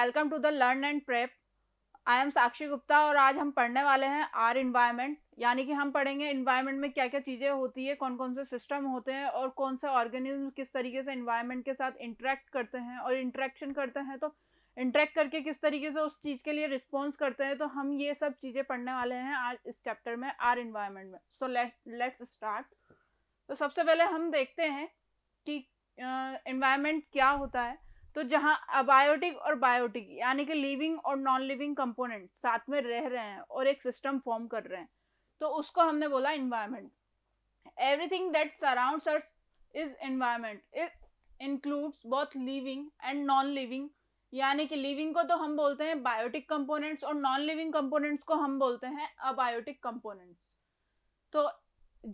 Welcome to the learn and prep I am Sakshi Gupta और आज हम पढ़ने वाले हैं आर इन्वायरमेंट यानी कि हम पढ़ेंगे इन्वायरमेंट में क्या क्या चीज़ें होती है कौन कौन से सिस्टम होते हैं और कौन से ऑर्गेनिज्म किस तरीके से इन्वायरमेंट के साथ इंटरेक्ट करते हैं और इंट्रैक्शन करते हैं तो इंट्रैक्ट करके किस तरीके से उस चीज़ के लिए रिस्पॉन्स करते हैं तो हम ये सब चीज़ें पढ़ने वाले हैं आज इस चैप्टर में आर इन्वायरमेंट में सो लेट लेट्स स्टार्ट तो सबसे पहले हम देखते हैं कि इन्वायरमेंट uh, क्या होता है तो जहाँ अबायोटिक और बायोटिक यानी कि लिविंग और नॉन लिविंग कंपोनेंट साथ में रह रहे हैं और एक सिस्टम फॉर्म कर रहे हैं तो उसको हमने बोला environment everything that surround is environment it includes both living and non living यानी कि लिविंग को तो हम बोलते हैं बायोटिक कंपोनेंट्स और नॉन लिविंग कंपोनेंट्स को हम बोलते हैं अबायोटिक कंपोनेंट्स तो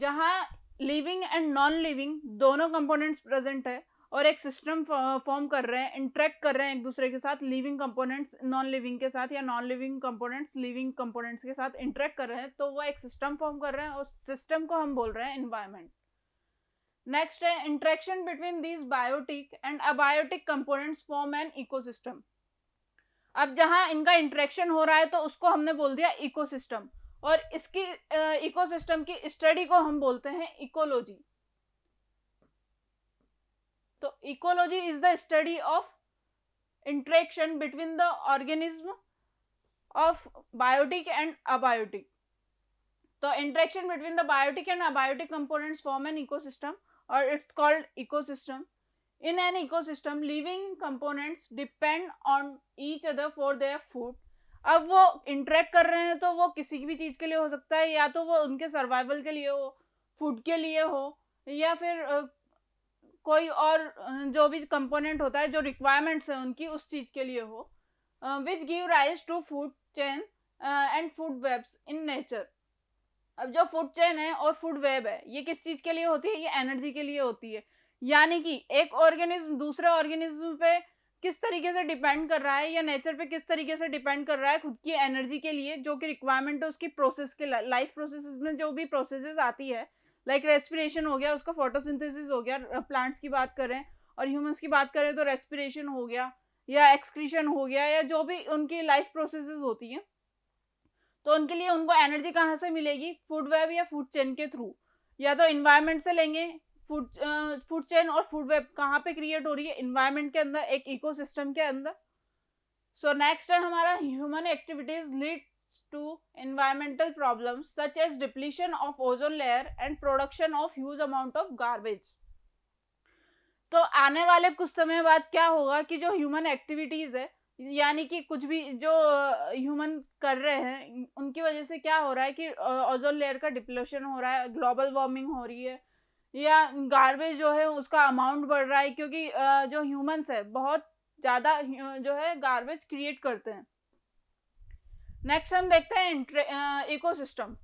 जहाँ लिविंग एंड नॉन लिविंग दोनों कंपोनेंट्स प्रेजेंट है और एक सिस्टम फॉर्म कर रहे हैं इंट्रैक्ट कर रहे हैं एक दूसरे के साथ लिविंग कंपोनेंट्स नॉन लिविंग के साथ या non living components living components के साथ इंट्रैक्ट कर रहे हैं तो वो एक सिस्टम फॉर्म कर रहे हैं और सिस्टम को हम बोल रहे हैं इन्वायरमेंट नेक्स्ट है interaction between these biotic and abiotic components form an eco अब जहाँ इनका इंट्रैक्शन हो रहा है तो उसको हमने बोल दिया इकोसिस्टम और इसकी इकोसिस्टम की स्टडी को हम बोलते हैं ecology ecology is the study of interaction between the organism of biotic and abiotic तो interaction between the biotic and abiotic components form an ecosystem और it's called ecosystem in an ecosystem living components depend on each other for their food अब वो interact कर रहे हैं तो वो किसी भी चीज़ के लिए हो सकता है या तो वो उनके सर्वाइवल के लिए हो फूड के लिए हो या फिर कोई और जो भी कंपोनेंट होता है जो रिक्वायरमेंट्स हैं उनकी उस चीज़ के लिए हो which give rise to food chain and food webs in nature अब जो फूड चेन है और फूड वेब है ये किस चीज़ के लिए होती है ये एनर्जी के लिए होती है यानी कि एक ऑर्गेनिज्म दूसरे ऑर्गेनिज्म पे किस तरीके से डिपेंड कर रहा है या नेचर पे किस तरीके से डिपेंड कर रहा है खुद की एनर्जी के लिए जो कि रिक्वायरमेंट है उसकी प्रोसेस के लाइफ प्रोसेस में जो भी प्रोसेस आती है लाइक like रेस्पिरेशन हो गया उसका फोटोसिंथेसिस हो गया प्लांट्स की बात करें और ह्यूमंस की बात करें तो रेस्पिरेशन हो गया या एक्सक्रीशन हो गया या जो भी उनकी लाइफ प्रोसेस होती हैं तो उनके लिए उनको एनर्जी कहाँ से मिलेगी फूड वेब या फूड चेन के थ्रू या तो इन्वायरमेंट से लेंगे फूड फूड चेन और फूड वेब कहाँ पे क्रिएट हो रही है इन्वायरमेंट के अंदर एक इकोसिस्टम के अंदर सो नेक्स्ट है हमारा human activities lead to environmental problems such as depletion of ozone layer and production of huge amount of garbage तो आने वाले कुछ समय बाद क्या होगा कि जो ह्यूमन एक्टिविटीज है यानी कि कुछ भी जो ह्यूमन कर रहे हैं उनकी वजह से क्या हो रहा है कि ओजोन लेयर का डिप्लोशन हो रहा है ग्लोबल वार्मिंग हो रही है या गार्बेज जो है उसका अमाउंट बढ़ रहा है क्योंकि जो ह्यूमंस है बहुत ज़्यादा जो है गार्बेज क्रिएट करते हैं नेक्स्ट हम देखते हैं इकोसिस्टम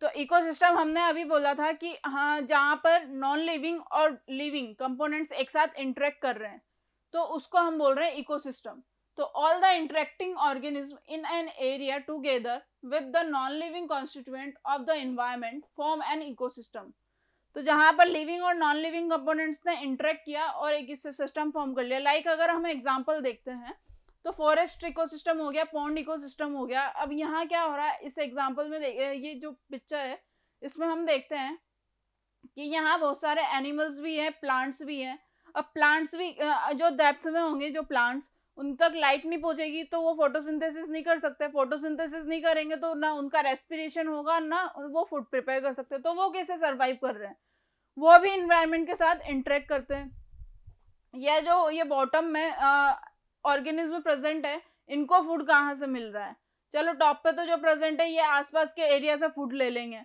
तो इकोसिस्टम हमने अभी बोला था कि हाँ जहाँ पर नॉन लिविंग और लिविंग कंपोनेंट्स एक साथ इंटरेक्ट कर रहे हैं तो उसको हम बोल रहे हैं इकोसिस्टम तो all the interacting organism in an area together with the non living constituent of the environment form an system तो जहाँ पर लिविंग और नॉन लिविंग कंपोनेंट्स ने इंटरेक्ट किया और एक सिस्टम फॉर्म कर लिया लाइक like अगर हम एग्जाम्पल देखते हैं तो फॉरेस्ट इकोसिस्टम हो गया पॉन्ड इकोसिस्टम हो गया अब यहाँ क्या हो रहा है इस एग्जाम्पल में ये जो पिक्चर है इसमें हम देखते हैं कि यहाँ बहुत सारे एनिमल्स भी हैं प्लांट्स भी हैं अब प्लांट्स भी जो डेप्थ में होंगे जो प्लांट्स उन तक लाइट नहीं पहुँचेगी तो वो फोटोसिंथेसिस नहीं कर सकते फोटोसिंथेसिस नहीं करेंगे तो ना उनका रेस्पिरेशन होगा ना वो फूड प्रिपेयर कर सकते तो वो कैसे सर्वाइव कर रहे हैं वो भी इन्वायरमेंट के साथ इंटरेक्ट करते हैं यह जो ये बॉटम में ऑर्गेनिज्म प्रेजेंट है इनको फूड कहाँ से मिल रहा है चलो टॉप पे तो जो प्रेजेंट है ये आसपास के एरिया से फूड ले लेंगे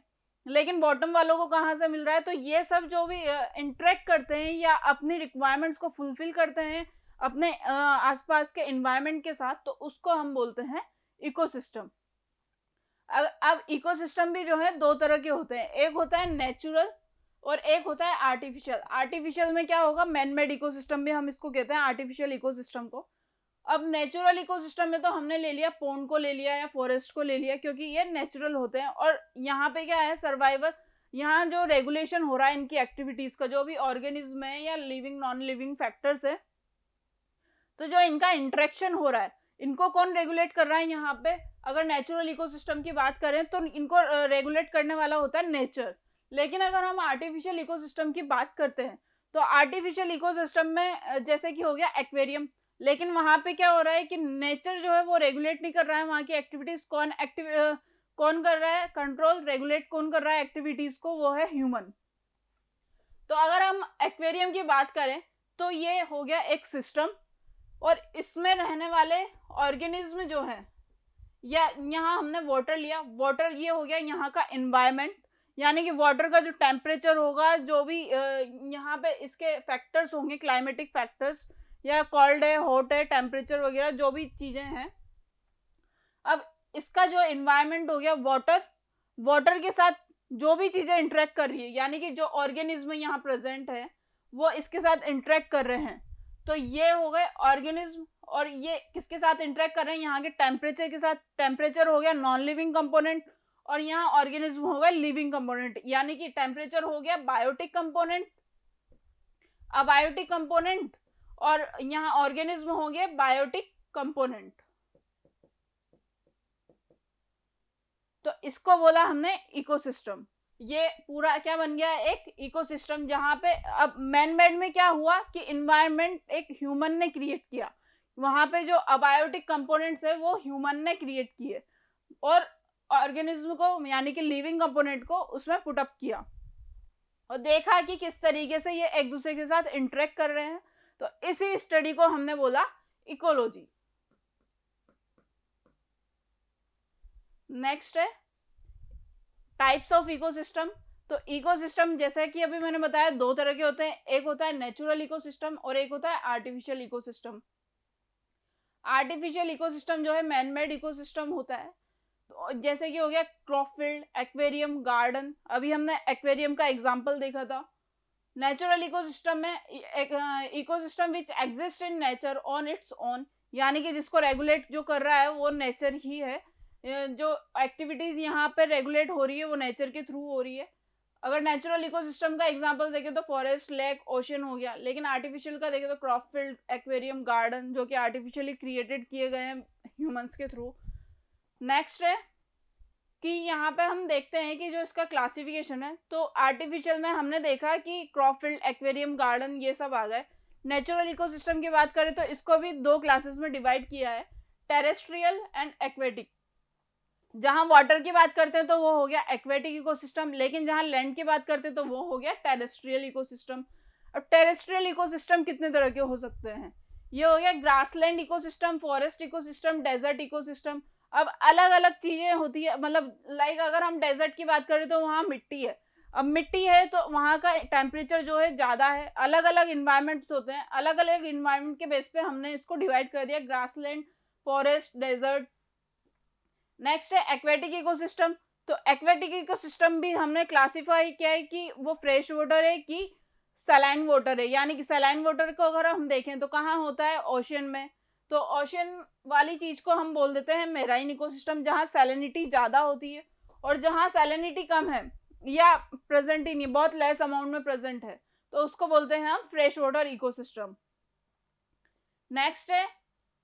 लेकिन बॉटम वालों को कहाँ से मिल रहा है तो ये सब जो भी इंट्रैक्ट करते हैं या अपनी रिक्वायरमेंट्स को फुलफिल करते हैं अपने आसपास के इन्वायरमेंट के साथ तो उसको हम बोलते हैं इकोसिस्टम अब इकोसिस्टम भी जो है दो तरह के होते हैं एक होता है नेचुरल और एक होता है आर्टिफिशियल आर्टिफिशियल में क्या होगा मैनमेड इकोसिस्टम भी हम इसको कहते हैं आर्टिफिशियल इकोसिस्टम को अब नेचुरल इकोसिस्टम में तो हमने ले लिया पोन को ले लिया या फॉरेस्ट को ले लिया क्योंकि ये नेचुरल होते हैं और यहाँ पे क्या है सर्वाइवल यहाँ जो रेगुलेशन हो रहा है इनकी एक्टिविटीज का जो भी ऑर्गेनिज्म है या लिविंग नॉन लिविंग फैक्टर्स है तो जो इनका इंट्रेक्शन हो रहा है इनको कौन रेगुलेट कर रहा है यहाँ पे अगर नेचुरल इकोसिस्टम की बात करें तो इनको रेगुलेट करने वाला होता है नेचर लेकिन अगर हम आर्टिफिशियल इकोसिस्टम की बात करते हैं तो आर्टिफिशियल इकोसिस्टम में जैसे कि हो गया एक्वेरियम लेकिन वहाँ पे क्या हो रहा है कि नेचर जो है वो रेगुलेट नहीं कर रहा है वहाँ की एक्टिविटीज कौन एक्टिव कौन कर रहा है कंट्रोल रेगुलेट कौन कर रहा है एक्टिविटीज को वो है ह्यूमन तो अगर हम एक्वेरियम की बात करें तो ये हो गया एक सिस्टम और इसमें रहने वाले ऑर्गेनिज्म जो है या यहाँ हमने वाटर लिया वाटर ये हो गया यहाँ का एनवायरमेंट यानी कि वाटर का जो टेम्परेचर होगा जो भी यहाँ पे इसके फैक्टर्स होंगे क्लाइमेटिक फैक्टर्स या कॉल्ड है हॉट है टेम्परेचर वगैरह जो भी चीज़ें हैं अब इसका जो इन्वायरमेंट हो गया वाटर वाटर के साथ जो भी चीज़ें इंटरेक्ट कर रही है यानी कि जो ऑर्गेनिज्म यहाँ प्रेजेंट है वो इसके साथ इंटरेक्ट कर रहे हैं तो ये हो गए ऑर्गेनिज्म और ये किसके साथ इंटरेक्ट कर रहे हैं यहाँ के टेम्परेचर के साथ टेम्परेचर हो गया नॉन लिविंग कंपोनेंट और यहाँ ऑर्गेनिज्म हो गया लिविंग कंपोनेंट यानी कि टेम्परेचर हो गया बायोटिक कंपोनेंट अबायोटिक कंपोनेंट और यहाँ ऑर्गेनिज्म होंगे बायोटिक कंपोनेंट तो इसको बोला हमने इकोसिस्टम ये पूरा क्या बन गया एक इकोसिस्टम जहां पे अब मैनमेड में क्या हुआ कि इन्वायरमेंट एक ह्यूमन ने क्रिएट किया वहां पे जो अबायोटिक कंपोनेंट्स है वो ह्यूमन ने क्रिएट किए और ऑर्गेनिज्म को यानी कि लिविंग कंपोनेंट को उसमें पुटअप किया और देखा कि किस तरीके से ये एक दूसरे के साथ इंटरेक्ट कर रहे हैं तो इसी स्टडी को हमने बोला इकोलॉजी नेक्स्ट है टाइप्स ऑफ इकोसिस्टम तो इकोसिस्टम जैसा कि अभी मैंने बताया दो तरह के होते हैं एक होता है नेचुरल इकोसिस्टम और एक होता है आर्टिफिशियल इकोसिस्टम आर्टिफिशियल इकोसिस्टम जो है मैनमेड इकोसिस्टम होता है तो जैसे कि हो गया क्रॉप फील्ड एक्वेरियम गार्डन अभी हमने एक्वेरियम का एग्जाम्पल देखा था नेचुरल इकोसिस्टम है ecosystem which exist in nature on its own यानी कि जिसको रेगुलेट जो कर रहा है वो नेचर ही है जो एक्टिविटीज यहाँ पर रेगुलेट हो रही है वो नेचर के थ्रू हो रही है अगर नेचुरल इकोसिस्टम का एग्जांपल देखें तो फॉरेस्ट लेक ओशन हो गया लेकिन आर्टिफिशियल का देखें तो क्रॉप फील्ड एक्वेरियम गार्डन जो कि आर्टिफिशियली क्रिएटेड किए गए हैं ह्यूमंस के थ्रू नेक्स्ट है कि यहाँ पे हम देखते हैं कि जो इसका क्लासिफिकेशन है तो आर्टिफिशियल में हमने देखा कि क्रॉपफील्ड एक्वेरियम गार्डन ये सब आ गए नेचुरल इकोसिस्टम की बात करें तो इसको भी दो क्लासेस में डिवाइड किया है टेरेस्ट्रियल एंड एक्वेटिक जहाँ वाटर की बात करते हैं तो वो हो गया एक्वेटिक इकोसिस्टम लेकिन जहाँ लैंड की बात करते हैं तो वो हो गया टेरेस्ट्रियल इको अब टेरेस्ट्रियल इको कितने तरह के हो सकते हैं ये हो गया grassland ecosystem forest ecosystem desert ecosystem अब अलग अलग चीज़ें होती है मतलब लाइक अगर हम डेजर्ट की बात करें तो वहाँ मिट्टी है अब मिट्टी है तो वहाँ का टेम्परेचर जो है ज़्यादा है अलग अलग इन्वायरमेंट्स होते हैं अलग अलग इन्वायरमेंट के बेस पे हमने इसको डिवाइड कर दिया ग्रास फॉरेस्ट डेजर्ट नेक्स्ट है एक्वेटिक इकोसिस्टम तो एक्वेटिक इकोसिस्टम भी हमने क्लासीफाई किया है कि वो फ्रेश वाटर है कि सलाइन वाटर है यानी कि सलाइन वाटर को अगर हम देखें तो कहाँ होता है ओशियन में तो ओशन वाली चीज़ को हम बोल देते हैं मेराइन इकोसिस्टम जहाँ सैलिनिटी ज़्यादा होती है और जहाँ सैलिनिटी कम है या प्रेजेंट ही नहीं बहुत लेस अमाउंट में प्रेजेंट है तो उसको बोलते हैं हम फ्रेश वाटर इकोसिस्टम नेक्स्ट है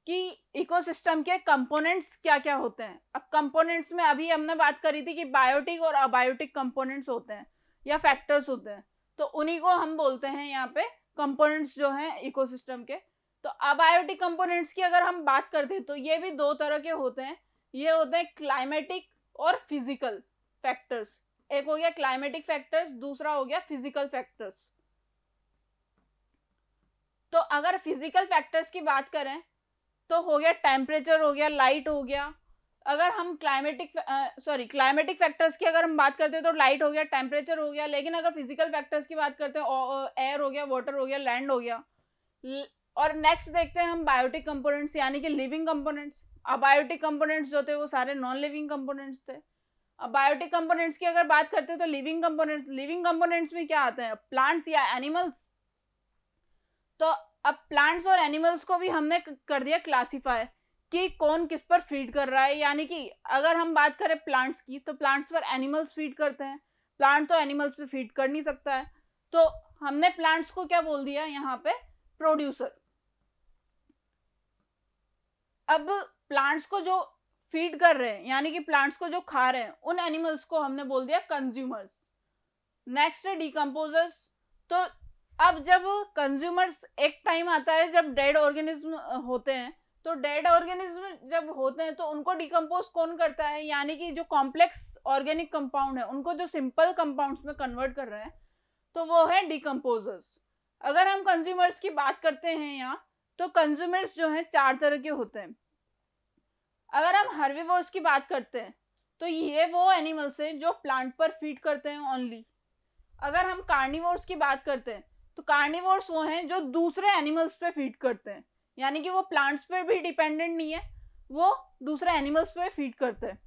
कि इकोसिस्टम के कंपोनेंट्स क्या क्या होते हैं अब कंपोनेंट्स में अभी हमने बात करी थी कि बायोटिक और अबायोटिक कंपोनेंट्स होते हैं या फैक्टर्स होते हैं तो उन्हीं को हम बोलते हैं यहाँ पे कंपोनेंट्स जो हैं इकोसिस्टम के तो अबायोटिक कंपोनेंट्स की अगर हम बात करते हैं तो ये भी दो तरह के होते हैं ये होते हैं क्लाइमेटिक और फिजिकल फैक्टर्स एक हो गया क्लाइमेटिक फैक्टर्स दूसरा हो गया फिजिकल फैक्टर्स तो अगर फिजिकल फैक्टर्स की बात करें तो हो गया टेम्परेचर हो गया लाइट हो गया अगर हम क्लाइमेटिक सॉरी क्लाइमेटिक फैक्टर्स की अगर हम बात करते हैं तो लाइट हो गया टेम्परेचर हो गया लेकिन अगर फिजिकल फैक्टर्स की बात करते हैं एयर हो गया वाटर हो गया लैंड हो गया और नेक्स्ट देखते हैं हम बायोटिक कंपोनेंट्स यानी कि लिविंग कंपोनेंट्स अबायोटिक कंपोनेंट्स जो थे वो सारे नॉन लिविंग कंपोनेंट्स थे अब बायोटिक कंपोनेंट्स की अगर बात करते हैं तो लिविंग कंपोनेंट्स लिविंग कंपोनेंट्स में क्या आते हैं प्लांट्स या एनिमल्स तो अब प्लांट्स और एनिमल्स को भी हमने कर दिया क्लासीफाई कि कौन किस पर फीड कर रहा है यानी कि अगर हम बात करें प्लांट्स की तो प्लांट्स पर एनिमल्स फीड करते हैं प्लांट तो एनिमल्स पर फीड कर नहीं सकता है तो हमने प्लांट्स को क्या बोल दिया यहाँ पे प्रोड्यूसर अब प्लांट्स को जो फीड कर रहे हैं यानी कि प्लांट्स को जो खा रहे हैं उन एनिमल्स को हमने बोल दिया कंज्यूमर्स नेक्स्ट है डिकम्पोजर्स तो अब जब कंज्यूमर्स एक टाइम आता है जब डेड ऑर्गेनिज्म होते हैं तो डेड ऑर्गेनिज्म जब होते हैं तो उनको डिकम्पोज कौन करता है यानी कि जो कॉम्प्लेक्स ऑर्गेनिक कंपाउंड है उनको जो सिंपल कंपाउंड्स में कन्वर्ट कर रहे हैं तो वो है डिकम्पोजर्स अगर हम कंज्यूमर्स की बात करते हैं यहाँ तो कंज्यूमर्स जो हैं चार तरह के होते हैं अगर हम हर्बीवोर्स की बात करते हैं तो ये वो एनिमल्स हैं जो प्लांट पर फीड करते हैं ओनली अगर हम कार्निवोर्स की बात करते हैं तो कार्निवोर्स वो हैं जो दूसरे एनिमल्स पे फीड करते हैं यानी कि वो प्लांट्स पे भी डिपेंडेंट नहीं है वो दूसरे एनिमल्स पे फीड करते हैं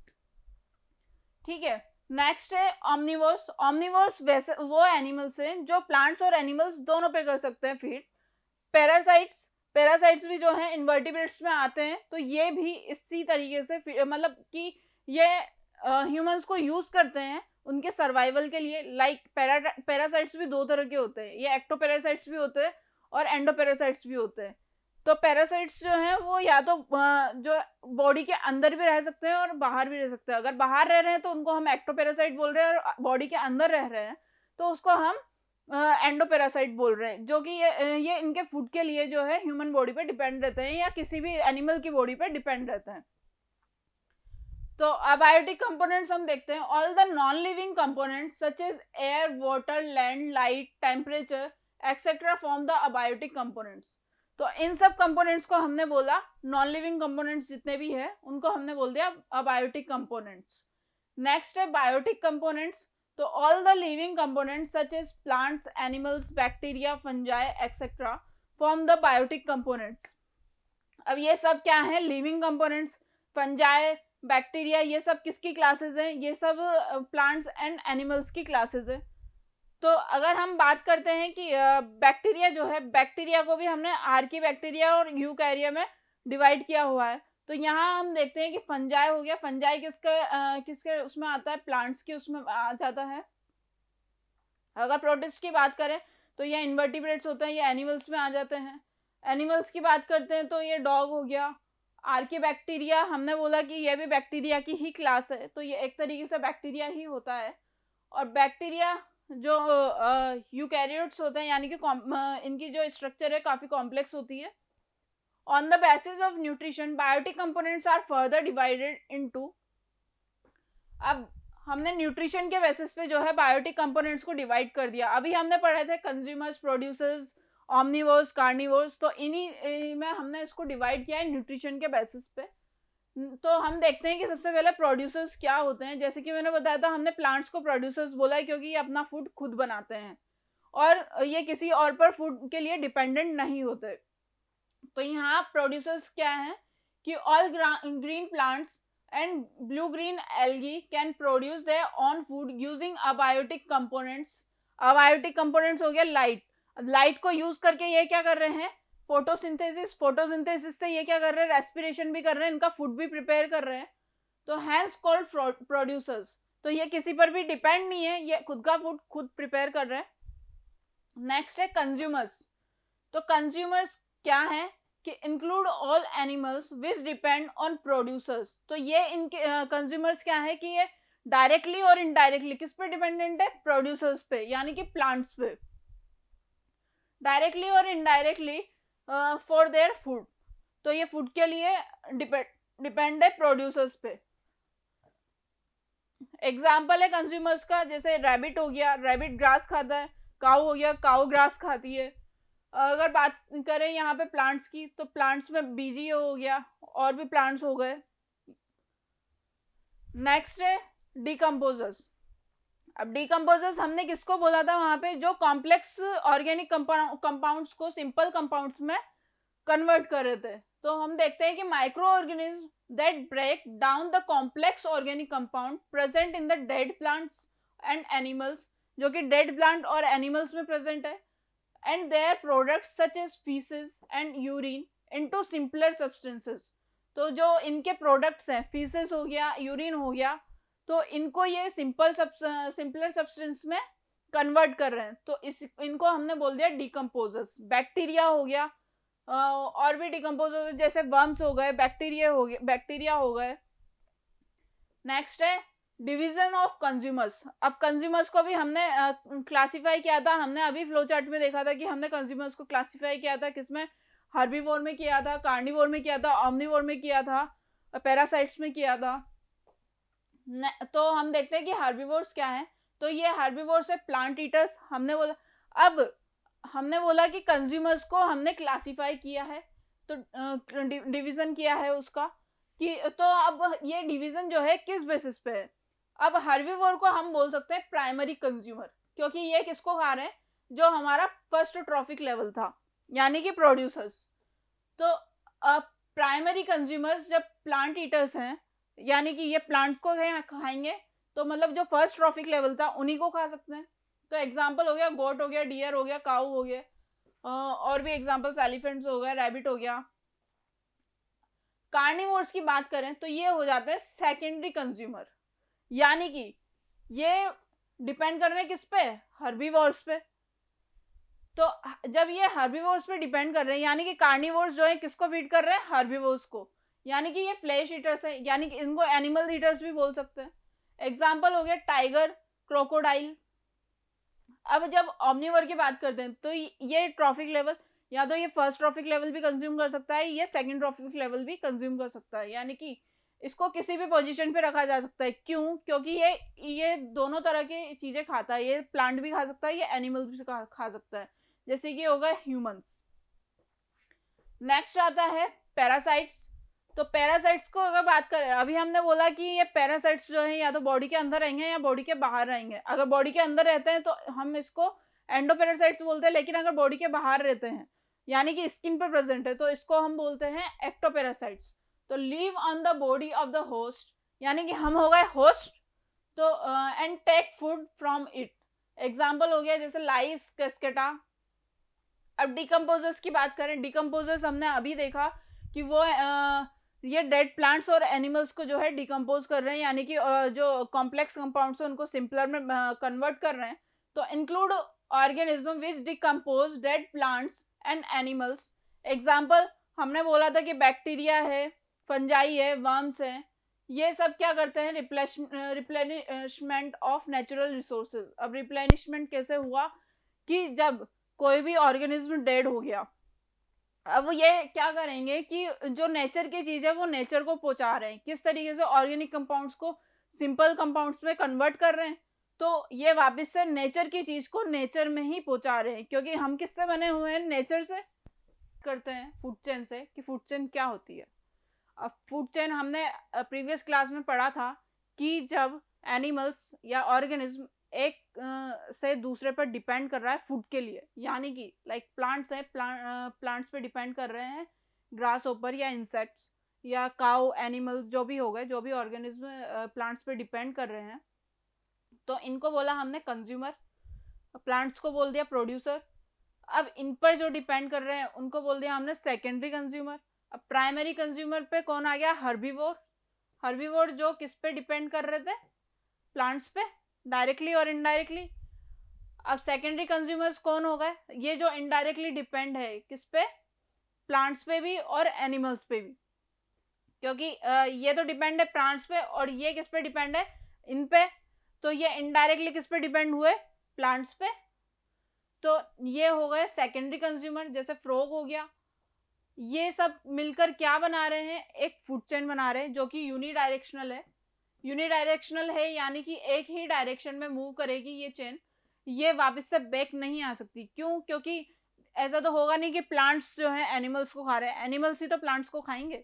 ठीक है नेक्स्ट है ऑमनीवर्स ऑमनीवर्स वैसे वो एनिमल्स हैं जो प्लांट्स और एनिमल्स दोनों पे कर सकते हैं फीड पैरासाइट्स पैरासाइट्स भी जो हैं इन्वर्टिब्रेट्स में आते हैं तो ये भी इसी तरीके से मतलब कि ये ह्यूमंस को यूज़ करते हैं उनके सर्वाइवल के लिए लाइक पैरा पैरासाइट्स भी दो तरह के होते हैं ये पैरासाइट्स भी होते हैं और पैरासाइट्स भी होते हैं तो पैरासाइट्स जो हैं वो या तो जो बॉडी के अंदर भी रह सकते हैं और बाहर भी रह सकते हैं अगर बाहर रह रहे हैं तो उनको हम पैरासाइट बोल रहे हैं और बॉडी के अंदर रह रहे हैं तो उसको हम एंडोपेरासाइट बोल रहे हैं जो कि ये ये इनके फूड के लिए जो है ह्यूमन बॉडी पे डिपेंड रहते हैं या किसी भी एनिमल की बॉडी पे डिपेंड रहते हैं तो अबायोटिक कंपोनेंट्स हम देखते हैं all the non living components such as air water land light temperature etcetera form the abiotic components तो इन सब कंपोनेंट्स को हमने बोला नॉन लिविंग कंपोनेंट्स जितने भी हैं उनको हमने बोल दिया अबायोटिक कंपोनेंट्स नेक्स्ट है बायोटिक कंपोनेंट्स तो all the living components such as plants animals bacteria fungi etcetera form the biotic components अब ये सब क्या है लिविंग कंपोनेंट्स फंजाई बैक्टीरिया ये सब किसकी क्लासेस हैं ये सब प्लांट्स एंड एनिमल्स की क्लासेस है तो अगर हम बात करते हैं कि बैक्टीरिया uh, जो है बैक्टीरिया को भी हमने आर की बैक्टीरिया और यूकैरिया में डिवाइड किया हुआ है तो यहाँ हम देखते हैं कि फंजाई हो गया फंजाई किसका किसके उसमें आता है प्लांट्स के उसमें आ जाता है अगर प्रोटिस्ट की बात करें तो ये इन्वर्टिब्रेट्स होते हैं ये एनिमल्स में आ जाते हैं एनिमल्स की बात करते हैं तो ये डॉग हो गया के बैक्टीरिया हमने बोला कि ये भी बैक्टीरिया की ही क्लास है तो ये एक तरीके से बैक्टीरिया ही होता है और बैक्टीरिया जो यूकैरियोट्स होते हैं यानी कि इनकी जो स्ट्रक्चर है काफ़ी कॉम्प्लेक्स होती है on the basis of nutrition biotic components are further divided into अब हमने न्यूट्रिशन के बेसिस पे जो है बायोटिक कंपोनेंट्स को डिवाइड कर दिया अभी हमने पढ़े थे कंज्यूमर्स प्रोड्यूसर्स ऑमनीवर्स कार्निवर्स तो इन्हीं में हमने इसको डिवाइड किया है न्यूट्रिशन के बेसिस पे तो हम देखते हैं कि सबसे पहले प्रोड्यूसर्स क्या होते हैं जैसे कि मैंने बताया था हमने प्लांट्स को प्रोड्यूसर्स बोला है क्योंकि ये अपना फूड खुद बनाते हैं और ये किसी और पर फूड के लिए डिपेंडेंट नहीं होते तो यहाँ प्रोड्यूसर्स क्या है कि all green plants and blue green algae can produce the own food using abiotic components abiotic components हो गया लाइट लाइट को यूज करके ये क्या कर रहे हैं फोटोसिंथेसिस फोटोसिंथेसिस से ये क्या कर रहे हैं रेस्पिरेशन भी कर रहे हैं इनका फूड भी प्रिपेयर कर रहे हैं तो हैंस कॉल्ड प्रोड्यूसर्स तो ये किसी पर भी डिपेंड नहीं है ये खुद का फूड खुद प्रिपेयर कर रहे हैं नेक्स्ट है कंज्यूमर्स तो कंज्यूमर्स क्या है कि include all animals which depend on producers तो ये इनके कंज्यूमर्स uh, क्या है कि ये डायरेक्टली और इनडायरेक्टली किस पे डिपेंडेंट है प्रोड्यूसर्स पे यानी कि प्लांट्स पे डायरेक्टली और इनडायरेक्टली फॉर देयर फूड तो ये फूड के लिए डिपेंड डिपेंड है प्रोड्यूसर्स पे एग्जाम्पल है कंज्यूमर्स का जैसे रैबिट हो गया रैबिट ग्रास खाता है काउ हो गया काउ ग्रास खाती है अगर बात करें यहाँ पे प्लांट्स की तो प्लांट्स में बीजी हो गया और भी प्लांट्स हो गए नेक्स्ट है डिकम्पोजर्स अब डिकम्पोजर्स हमने किसको बोला था वहां पे जो कॉम्प्लेक्स ऑर्गेनिक कंपाउंड्स को सिंपल कंपाउंड्स में कन्वर्ट कर रहे थे तो हम देखते हैं कि microorganism that break down the complex organic compound present in the dead plants and animals जो कि डेड प्लांट और एनिमल्स में प्रेजेंट है and their products such as feces and urine into simpler substances तो जो इनके products हैं faeces हो गया यूरिन हो गया तो इनको ये सिंपल सिंपलर सब्सटेंस में कन्वर्ट कर रहे हैं तो इस इनको हमने बोल दिया डिकम्पोजर्स बैक्टीरिया हो गया और भी डिकम्पोज जैसे वर्म्स हो गए बैक्टीरिया हो गए बैक्टीरिया हो गए नेक्स्ट है डिवीजन ऑफ कंज्यूमर्स अब कंज्यूमर्स को भी हमने क्लासीफाई uh, किया था हमने अभी फ्लो चार्ट में देखा था कि हमने कंज्यूमर्स को क्लासीफाई किया था किसमें वोर में किया था वोर में किया था ऑमनी वोर में किया था पैरासाइट्स में किया था तो हम देखते हैं कि हर्बीवोर्स क्या है तो ये वोर्स है प्लांट ईटर्स हमने बोला अब हमने बोला कि कंज्यूमर्स को हमने क्लासीफाई किया है तो डिवीजन किया है उसका कि तो अब ये डिवीजन जो है किस बेसिस पे है अब हर्बीवोर को हम बोल सकते हैं प्राइमरी कंज्यूमर क्योंकि ये किसको खा रहे हैं जो हमारा फर्स्ट ट्रॉफिक लेवल था यानी कि प्रोड्यूसर्स तो प्राइमरी कंज्यूमर्स जब प्लांट ईटर्स हैं यानी कि ये प्लांट को खाएंगे तो मतलब जो फर्स्ट ट्रॉफिक लेवल था उन्हीं को खा सकते हैं तो एग्जाम्पल हो गया गोट हो गया डियर हो गया काऊ हो गया और भी एग्जाम्पल्स एलिफेंट्स हो गया रैबिट हो गया कार्निवोर्स की बात करें तो ये हो जाता है सेकेंडरी कंज्यूमर यानी कि ये डिपेंड कर रहे हैं किस पे वॉर्स पे तो जब ये वॉर्स पे डिपेंड कर रहे हैं यानी कि कार्निवर्स जो है किसको फीड कर रहे हैं हर्बीवर्स को यानी कि ये फ्लैश ईटर्स है यानी कि इनको एनिमल ईटर्स भी बोल सकते हैं एग्जाम्पल हो गया टाइगर क्रोकोडाइल अब जब ऑमनीवर की बात करते हैं तो ये ट्रॉफिक लेवल या तो ये फर्स्ट ट्रॉफिक लेवल भी कंज्यूम कर सकता है ये सेकंड ट्रॉफिक लेवल भी कंज्यूम कर सकता है यानी कि इसको किसी भी पोजीशन पे रखा जा सकता है क्यों क्योंकि ये ये दोनों तरह की चीज़ें खाता है ये प्लांट भी खा सकता है ये एनिमल भी खा, खा सकता है जैसे कि होगा ह्यूमंस नेक्स्ट आता है पैरासाइट्स तो पैरासाइट्स को अगर बात करें अभी हमने बोला कि ये पैरासाइट्स जो हैं या तो बॉडी के अंदर रहेंगे या बॉडी के बाहर रहेंगे अगर बॉडी के अंदर रहते हैं तो हम इसको एंडोपैरासाइट्स बोलते हैं लेकिन अगर बॉडी के बाहर रहते हैं यानी कि स्किन पर प्रेजेंट है तो इसको हम बोलते हैं एक्टोपेरासाइट्स तो live on the body of the host यानी कि हम हो गए होस्ट तो and take food from it example हो गया जैसे लाइस कैसकेटा अब डिकम्पोजर्स की बात करें डिकम्पोजर्स हमने अभी देखा कि वो आ, ये डेड प्लांट्स और एनिमल्स को जो है डिकम्पोज कर रहे हैं यानी कि जो कॉम्प्लेक्स कंपाउंड्स हैं उनको सिंपलर में कन्वर्ट कर रहे हैं तो include organism which decompose dead plants and animals example हमने बोला था कि बैक्टीरिया है फंजाई है वर्म्स हैं ये सब क्या करते हैं रिप्लेश रिप्लेनिशमेंट ऑफ नेचुरल रिसोर्सेज अब रिप्लेनिशमेंट कैसे हुआ कि जब कोई भी ऑर्गेनिज्म डेड हो गया अब ये क्या करेंगे कि जो नेचर की चीज़ है वो नेचर को पहुंचा रहे हैं किस तरीके से ऑर्गेनिक कंपाउंड्स को सिंपल कंपाउंड्स में कन्वर्ट कर रहे हैं तो ये वापस से नेचर की चीज़ को नेचर में ही पहुंचा रहे हैं क्योंकि हम किससे बने हुए हैं नेचर से करते हैं फूड चेन से कि फूड चेन क्या होती है फूड चेन हमने प्रीवियस क्लास में पढ़ा था कि जब एनिमल्स या ऑर्गेनिज्म एक से दूसरे पर डिपेंड कर रहा है फूड के लिए यानी कि लाइक प्लांट्स हैं प्लांट्स पे डिपेंड कर रहे हैं ग्रास ओपर या इंसेक्ट्स या काउ एनिमल जो भी हो गए जो भी ऑर्गेनिज्म प्लांट्स पे डिपेंड कर रहे हैं तो इनको बोला हमने कंज्यूमर प्लांट्स को बोल दिया प्रोड्यूसर अब इन पर जो डिपेंड कर रहे हैं उनको बोल दिया हमने सेकेंडरी कंज्यूमर अब प्राइमरी कंज्यूमर पे कौन आ गया हर्बीवोर हर्बीवोर जो किस पे डिपेंड कर रहे थे प्लांट्स पे डायरेक्टली और इनडायरेक्टली अब सेकेंडरी कंज्यूमर्स कौन हो गए ये जो इनडायरेक्टली डिपेंड है किस पे प्लांट्स पे भी और एनिमल्स पे भी क्योंकि ये तो डिपेंड है प्लांट्स पे और ये किस पे डिपेंड है इन पे तो ये इनडायरेक्टली किस पे डिपेंड हुए प्लांट्स पे तो ये हो गए सेकेंडरी कंज्यूमर जैसे फ्रॉग हो गया ये सब मिलकर क्या बना रहे हैं एक फूड चेन बना रहे हैं जो कि यूनिडायरेक्शनल है यूनिडायरेक्शनल है यानी कि एक ही डायरेक्शन में मूव करेगी ये चेन ये वापस से बैक नहीं आ सकती क्यों क्योंकि ऐसा तो होगा नहीं कि प्लांट्स जो है एनिमल्स को खा रहे हैं एनिमल्स ही तो प्लांट्स को खाएंगे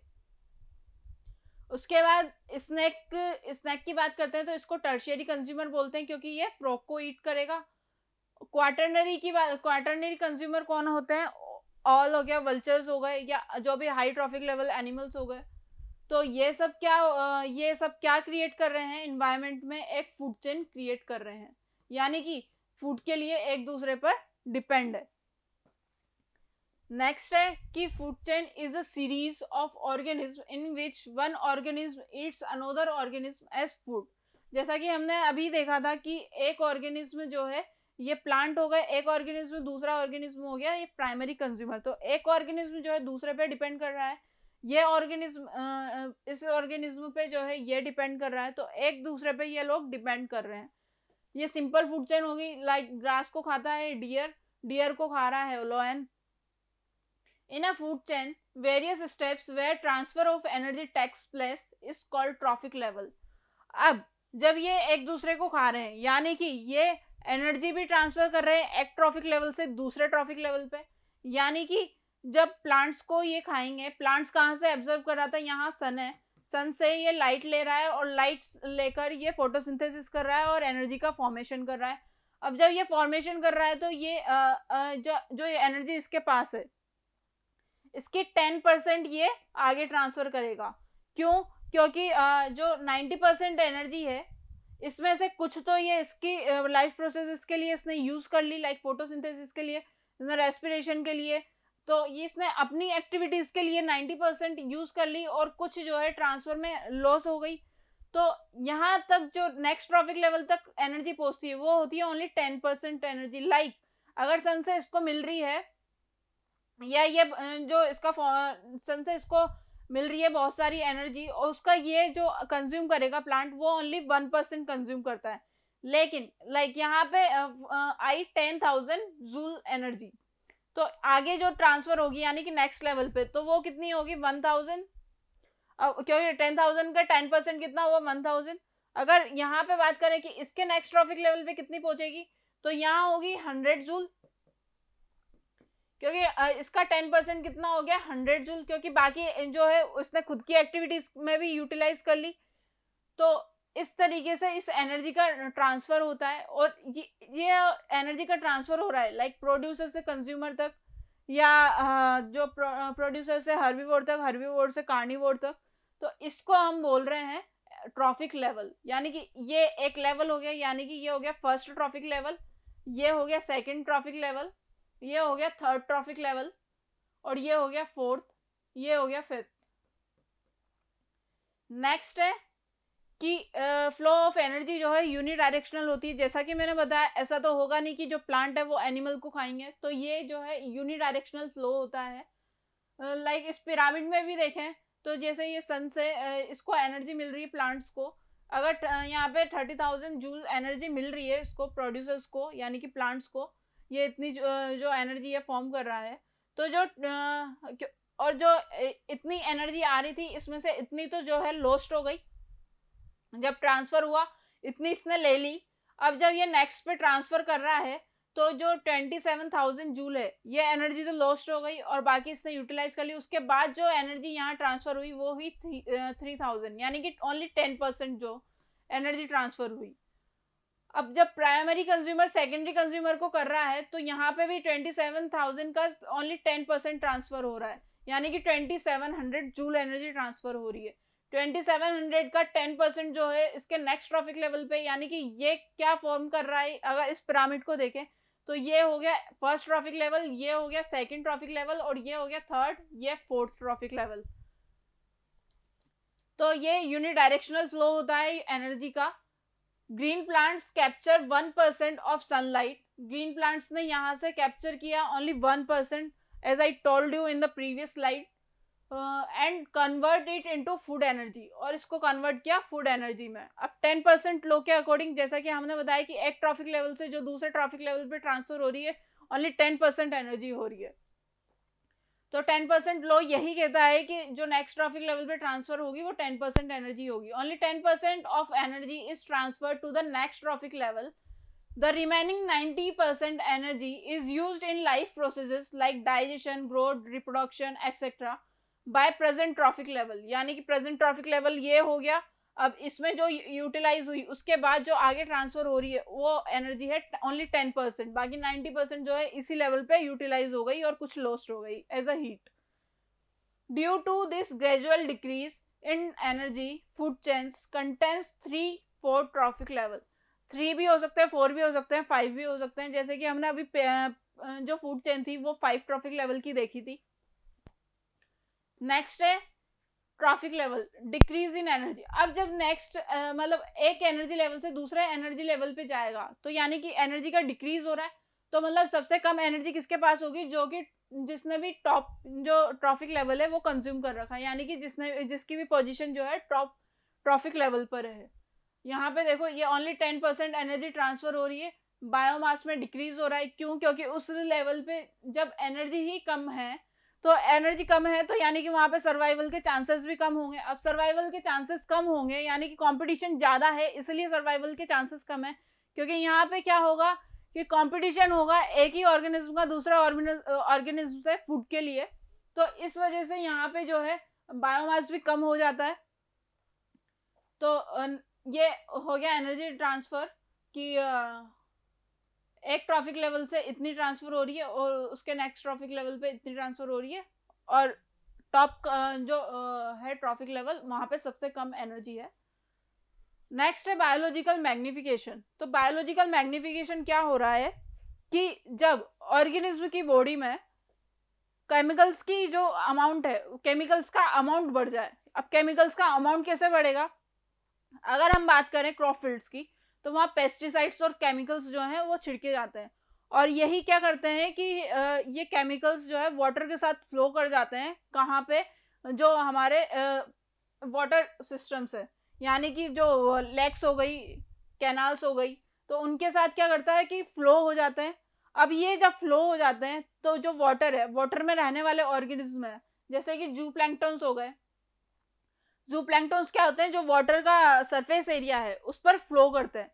उसके बाद स्नैक स्नैक की बात करते हैं तो इसको टर्शियरी कंज्यूमर बोलते हैं क्योंकि ये फ्रॉक को ईट करेगा क्वार्टरनरी की बात क्वार्टरनरी कंज्यूमर कौन होते हैं ऑल हो गया वल्चर्स हो गए या जो भी हाई ट्रॉफिक लेवल एनिमल्स हो गए तो ये सब क्या ये सब क्या क्रिएट कर रहे हैं इन्वायरमेंट में एक फूड चेन क्रिएट कर रहे हैं यानी कि फूड के लिए एक दूसरे पर डिपेंड है नेक्स्ट है कि food chain is a series of organism in which one organism eats another organism as food जैसा कि हमने अभी देखा था कि एक ऑर्गेनिज्म जो है ये प्लांट हो गए एक ऑर्गेनिज्म दूसरा ऑर्गेनिज्म हो गया ये प्राइमरी कंज्यूमर तो एक ऑर्गेनिज्म जो है दूसरे पे डिपेंड कर रहा है ये ऑर्गेनिज्म इस ऑर्गेनिज्म पे जो है ये डिपेंड कर रहा है तो एक दूसरे पे ये लोग डिपेंड कर रहे हैं ये सिंपल फूड चेन होगी लाइक ग्रास को खाता है डियर डियर को खा रहा है lion in a food chain various steps where transfer of energy takes place is called trophic level अब जब ये एक दूसरे को खा रहे हैं यानी कि ये एनर्जी भी ट्रांसफर कर रहे हैं एक ट्रॉफिक लेवल से दूसरे ट्रॉफिक लेवल पे यानी कि जब प्लांट्स को ये खाएंगे प्लांट्स कहाँ से एब्जर्व कर रहा था यहाँ सन है सन से ये लाइट ले रहा है और लाइट लेकर ये फोटोसिंथेसिस कर रहा है और एनर्जी का फॉर्मेशन कर रहा है अब जब ये फॉर्मेशन कर रहा है तो ये आ, आ, जो जो ये एनर्जी इसके पास है इसकी टेन परसेंट ये आगे ट्रांसफर करेगा क्यों क्योंकि आ, जो नाइन्टी परसेंट एनर्जी है इसमें से कुछ तो ये इसकी लाइफ प्रोसेस के लिए इसने यूज़ कर ली लाइक फोटोसिंथेसिस के लिए रेस्पिरेशन के लिए तो ये इसने अपनी एक्टिविटीज़ के लिए 90 परसेंट यूज़ कर ली और कुछ जो है ट्रांसफ़र में लॉस हो गई तो यहाँ तक जो नेक्स्ट ट्रॉफिक लेवल तक एनर्जी पहुँचती है वो होती है only ten percent energy like अगर सन से इसको मिल रही है या ये जो इसका सन से इसको मिल रही है बहुत सारी एनर्जी और उसका ये जो कंज्यूम करेगा प्लांट वो ओनली वन परसेंट कंज्यूम करता है लेकिन लाइक like यहाँ पे आई टेन थाउजेंड जूल एनर्जी तो आगे जो ट्रांसफर होगी यानी कि नेक्स्ट लेवल पे तो वो कितनी होगी वन थाउजेंड क्योंकि टेन थाउजेंड का टेन परसेंट कितना हुआ वन थाउजेंड अगर यहाँ पे बात करें कि इसके नेक्स्ट ट्रॉफिक लेवल पे कितनी पहुंचेगी तो यहाँ होगी हंड्रेड जूल क्योंकि इसका टेन परसेंट कितना हो गया हंड्रेड जूल क्योंकि बाकी जो है उसने खुद की एक्टिविटीज में भी यूटिलाइज कर ली तो इस तरीके से इस एनर्जी का ट्रांसफर होता है और ये ये एनर्जी का ट्रांसफर हो रहा है लाइक प्रोड्यूसर से कंज्यूमर तक या जो प्रोड्यूसर से हरवी हर्बीवोर तक हरवी हर्बीवोर से वोड तक तो इसको हम बोल रहे हैं ट्रॉफिक लेवल यानी कि ये एक लेवल हो गया यानी कि ये हो गया फर्स्ट ट्रॉफिक लेवल ये हो गया सेकंड ट्रॉफिक लेवल ये हो गया थर्ड ट्रॉफिक लेवल और ये हो गया फोर्थ ये हो गया फिफ्थ नेक्स्ट है कि फ्लो ऑफ एनर्जी जो है यूनिडायरेक्शनल होती है जैसा कि मैंने बताया ऐसा तो होगा नहीं कि जो प्लांट है वो एनिमल को खाएंगे तो ये जो है यूनिडायरेक्शनल फ्लो होता है लाइक uh, like इस पिरामिड में भी देखें तो जैसे ये सन से uh, इसको एनर्जी मिल रही है प्लांट्स को अगर uh, यहाँ पे थर्टी थाउजेंड जूल एनर्जी मिल रही है इसको प्रोड्यूसर्स को यानी कि प्लांट्स को ये इतनी जो, जो एनर्जी ये फॉर्म कर रहा है तो जो और जो इतनी एनर्जी आ रही थी इसमें से इतनी तो जो है लॉस्ट हो गई जब ट्रांसफ़र हुआ इतनी इसने ले ली अब जब ये नेक्स्ट पे ट्रांसफ़र कर रहा है तो जो ट्वेंटी सेवन थाउजेंड जूल है ये एनर्जी तो लॉस्ट हो गई और बाकी इसने यूटिलाइज कर ली उसके बाद जो एनर्जी यहाँ ट्रांसफ़र हुई वो हुई थ्री थाउजेंड यानी कि ओनली टेन परसेंट जो एनर्जी ट्रांसफ़र हुई अब जब प्राइमरी कंज्यूमर सेकेंडरी कंज्यूमर को कर रहा है तो यहाँ पे भी ट्वेंटी सेवन थाउजेंड का ओनली टेन परसेंट ट्रांसफर हो रहा है यानी कि twenty seven hundred joule energy transfer हो रही है ट्वेंटी सेवन हंड्रेड का टेन परसेंट जो है इसके नेक्स्ट ट्रॉफिक लेवल पे यानी कि ये क्या फॉर्म कर रहा है अगर इस पिरामिड को देखें तो ये हो गया फर्स्ट ट्रॉफिक लेवल ये हो गया सेकेंड ट्रॉफिक लेवल और ये हो गया थर्ड ये फोर्थ ट्रॉफिक लेवल तो ये यूनिडायरेक्शनल फ्लो होता है एनर्जी का green plants capture one percent of sunlight green plants ने यहाँ से कैप्चर किया only one percent as I told you in the previous slide and convert it into food energy और इसको कन्वर्ट किया फूड एनर्जी में अब टेन परसेंट लो के अकॉर्डिंग जैसा कि हमने बताया कि एक ट्रॉफिक लेवल से जो दूसरे ट्रॉफिक लेवल पर ट्रांसफर हो रही है ओनली टेन परसेंट एनर्जी हो रही है तो टेन परसेंट लो यही कहता है कि जो नेक्स्ट ट्रॉफिक लेवल पे ट्रांसफर होगी वो टेन परसेंट एनर्जी होगी only ten percent of energy is transfer to the next trophic level the remaining ninety percent energy is use in life process like digestion growth reproduction etcetera by present trophic level यानी कि present trophic level ये हो गया अब इसमें जो utilise हुई उसके बाद जो आगे ट्रांसफर हो रही है वो एनर्जी है ओनली टेन परसेंट बाकी नाइन्टी परसेंट जो है इसी लेवल पे यूटिलाइज हो गई और कुछ लॉस्ट हो गई as a heat due to this gradual decrease in energy food chains contains three four trophic level three भी हो सकते हैं फोर भी हो सकते हैं फाइव भी हो सकते हैं जैसे कि हमने अभी जो फूड चेन थी वो फाइव ट्रॉफिक लेवल की देखी थी नेक्स्ट है trophic level decrease in energy अब जब नेक्स्ट मतलब एक एनर्जी लेवल से दूसरा एनर्जी लेवल पे जाएगा तो यानी कि एनर्जी का डिक्रीज हो रहा है तो मतलब सबसे कम एनर्जी किसके पास होगी जो कि जिसने भी टॉप जो ट्रॉफिक लेवल है वो कंज्यूम कर रखा है यानी कि जिसने जिसकी भी पोजिशन जो है टॉप ट्रॉफिक लेवल पर है यहाँ पे देखो ये only ten percent energy transfer हो रही है बायोमास में डिक्रीज हो रहा है क्यों क्योंकि उस लेवल पे जब एनर्जी ही कम है तो एनर्जी कम है तो यानी कि वहाँ पे सर्वाइवल के चांसेस भी कम होंगे अब सर्वाइवल के चांसेस कम होंगे यानी कि कंपटीशन ज़्यादा है इसलिए सर्वाइवल के चांसेस कम है क्योंकि यहाँ पे क्या होगा कि कंपटीशन होगा एक ही ऑर्गेनिज्म का दूसरा ऑर्गेनिज्म से फूड के लिए तो इस वजह से यहाँ पे जो है बायोमास भी कम हो जाता है तो ये हो गया एनर्जी ट्रांसफ़र कि एक ट्रॉफिक लेवल से इतनी ट्रांसफर हो रही है और उसके नेक्स्ट ट्रॉफिक लेवल पे इतनी ट्रांसफर हो रही है और टॉप जो है ट्रॉफिक लेवल वहां पे सबसे कम एनर्जी है नेक्स्ट है बायोलॉजिकल मैग्निफिकेशन तो बायोलॉजिकल मैग्निफिकेशन क्या हो रहा है कि जब ऑर्गेनिज्म की बॉडी में केमिकल्स की जो अमाउंट है केमिकल्स का अमाउंट बढ़ जाए अब केमिकल्स का अमाउंट कैसे बढ़ेगा अगर हम बात करें क्रॉप फील्ड्स की तो वहाँ पेस्टिसाइड्स और केमिकल्स जो हैं वो छिड़के जाते हैं और यही क्या करते हैं कि ये केमिकल्स जो है वाटर के साथ फ्लो कर जाते हैं कहाँ पे जो हमारे वाटर सिस्टम्स है यानी कि जो लेक्स हो गई कैनाल्स हो गई तो उनके साथ क्या करता है कि फ्लो हो जाते हैं अब ये जब फ्लो हो जाते हैं तो जो वाटर है वाटर में रहने वाले ऑर्गेनिज्म है जैसे कि जू प्लैंक्टन्स हो गए जू प्लैंक्टन्स क्या होते हैं जो वाटर का सरफेस एरिया है उस पर फ्लो करते हैं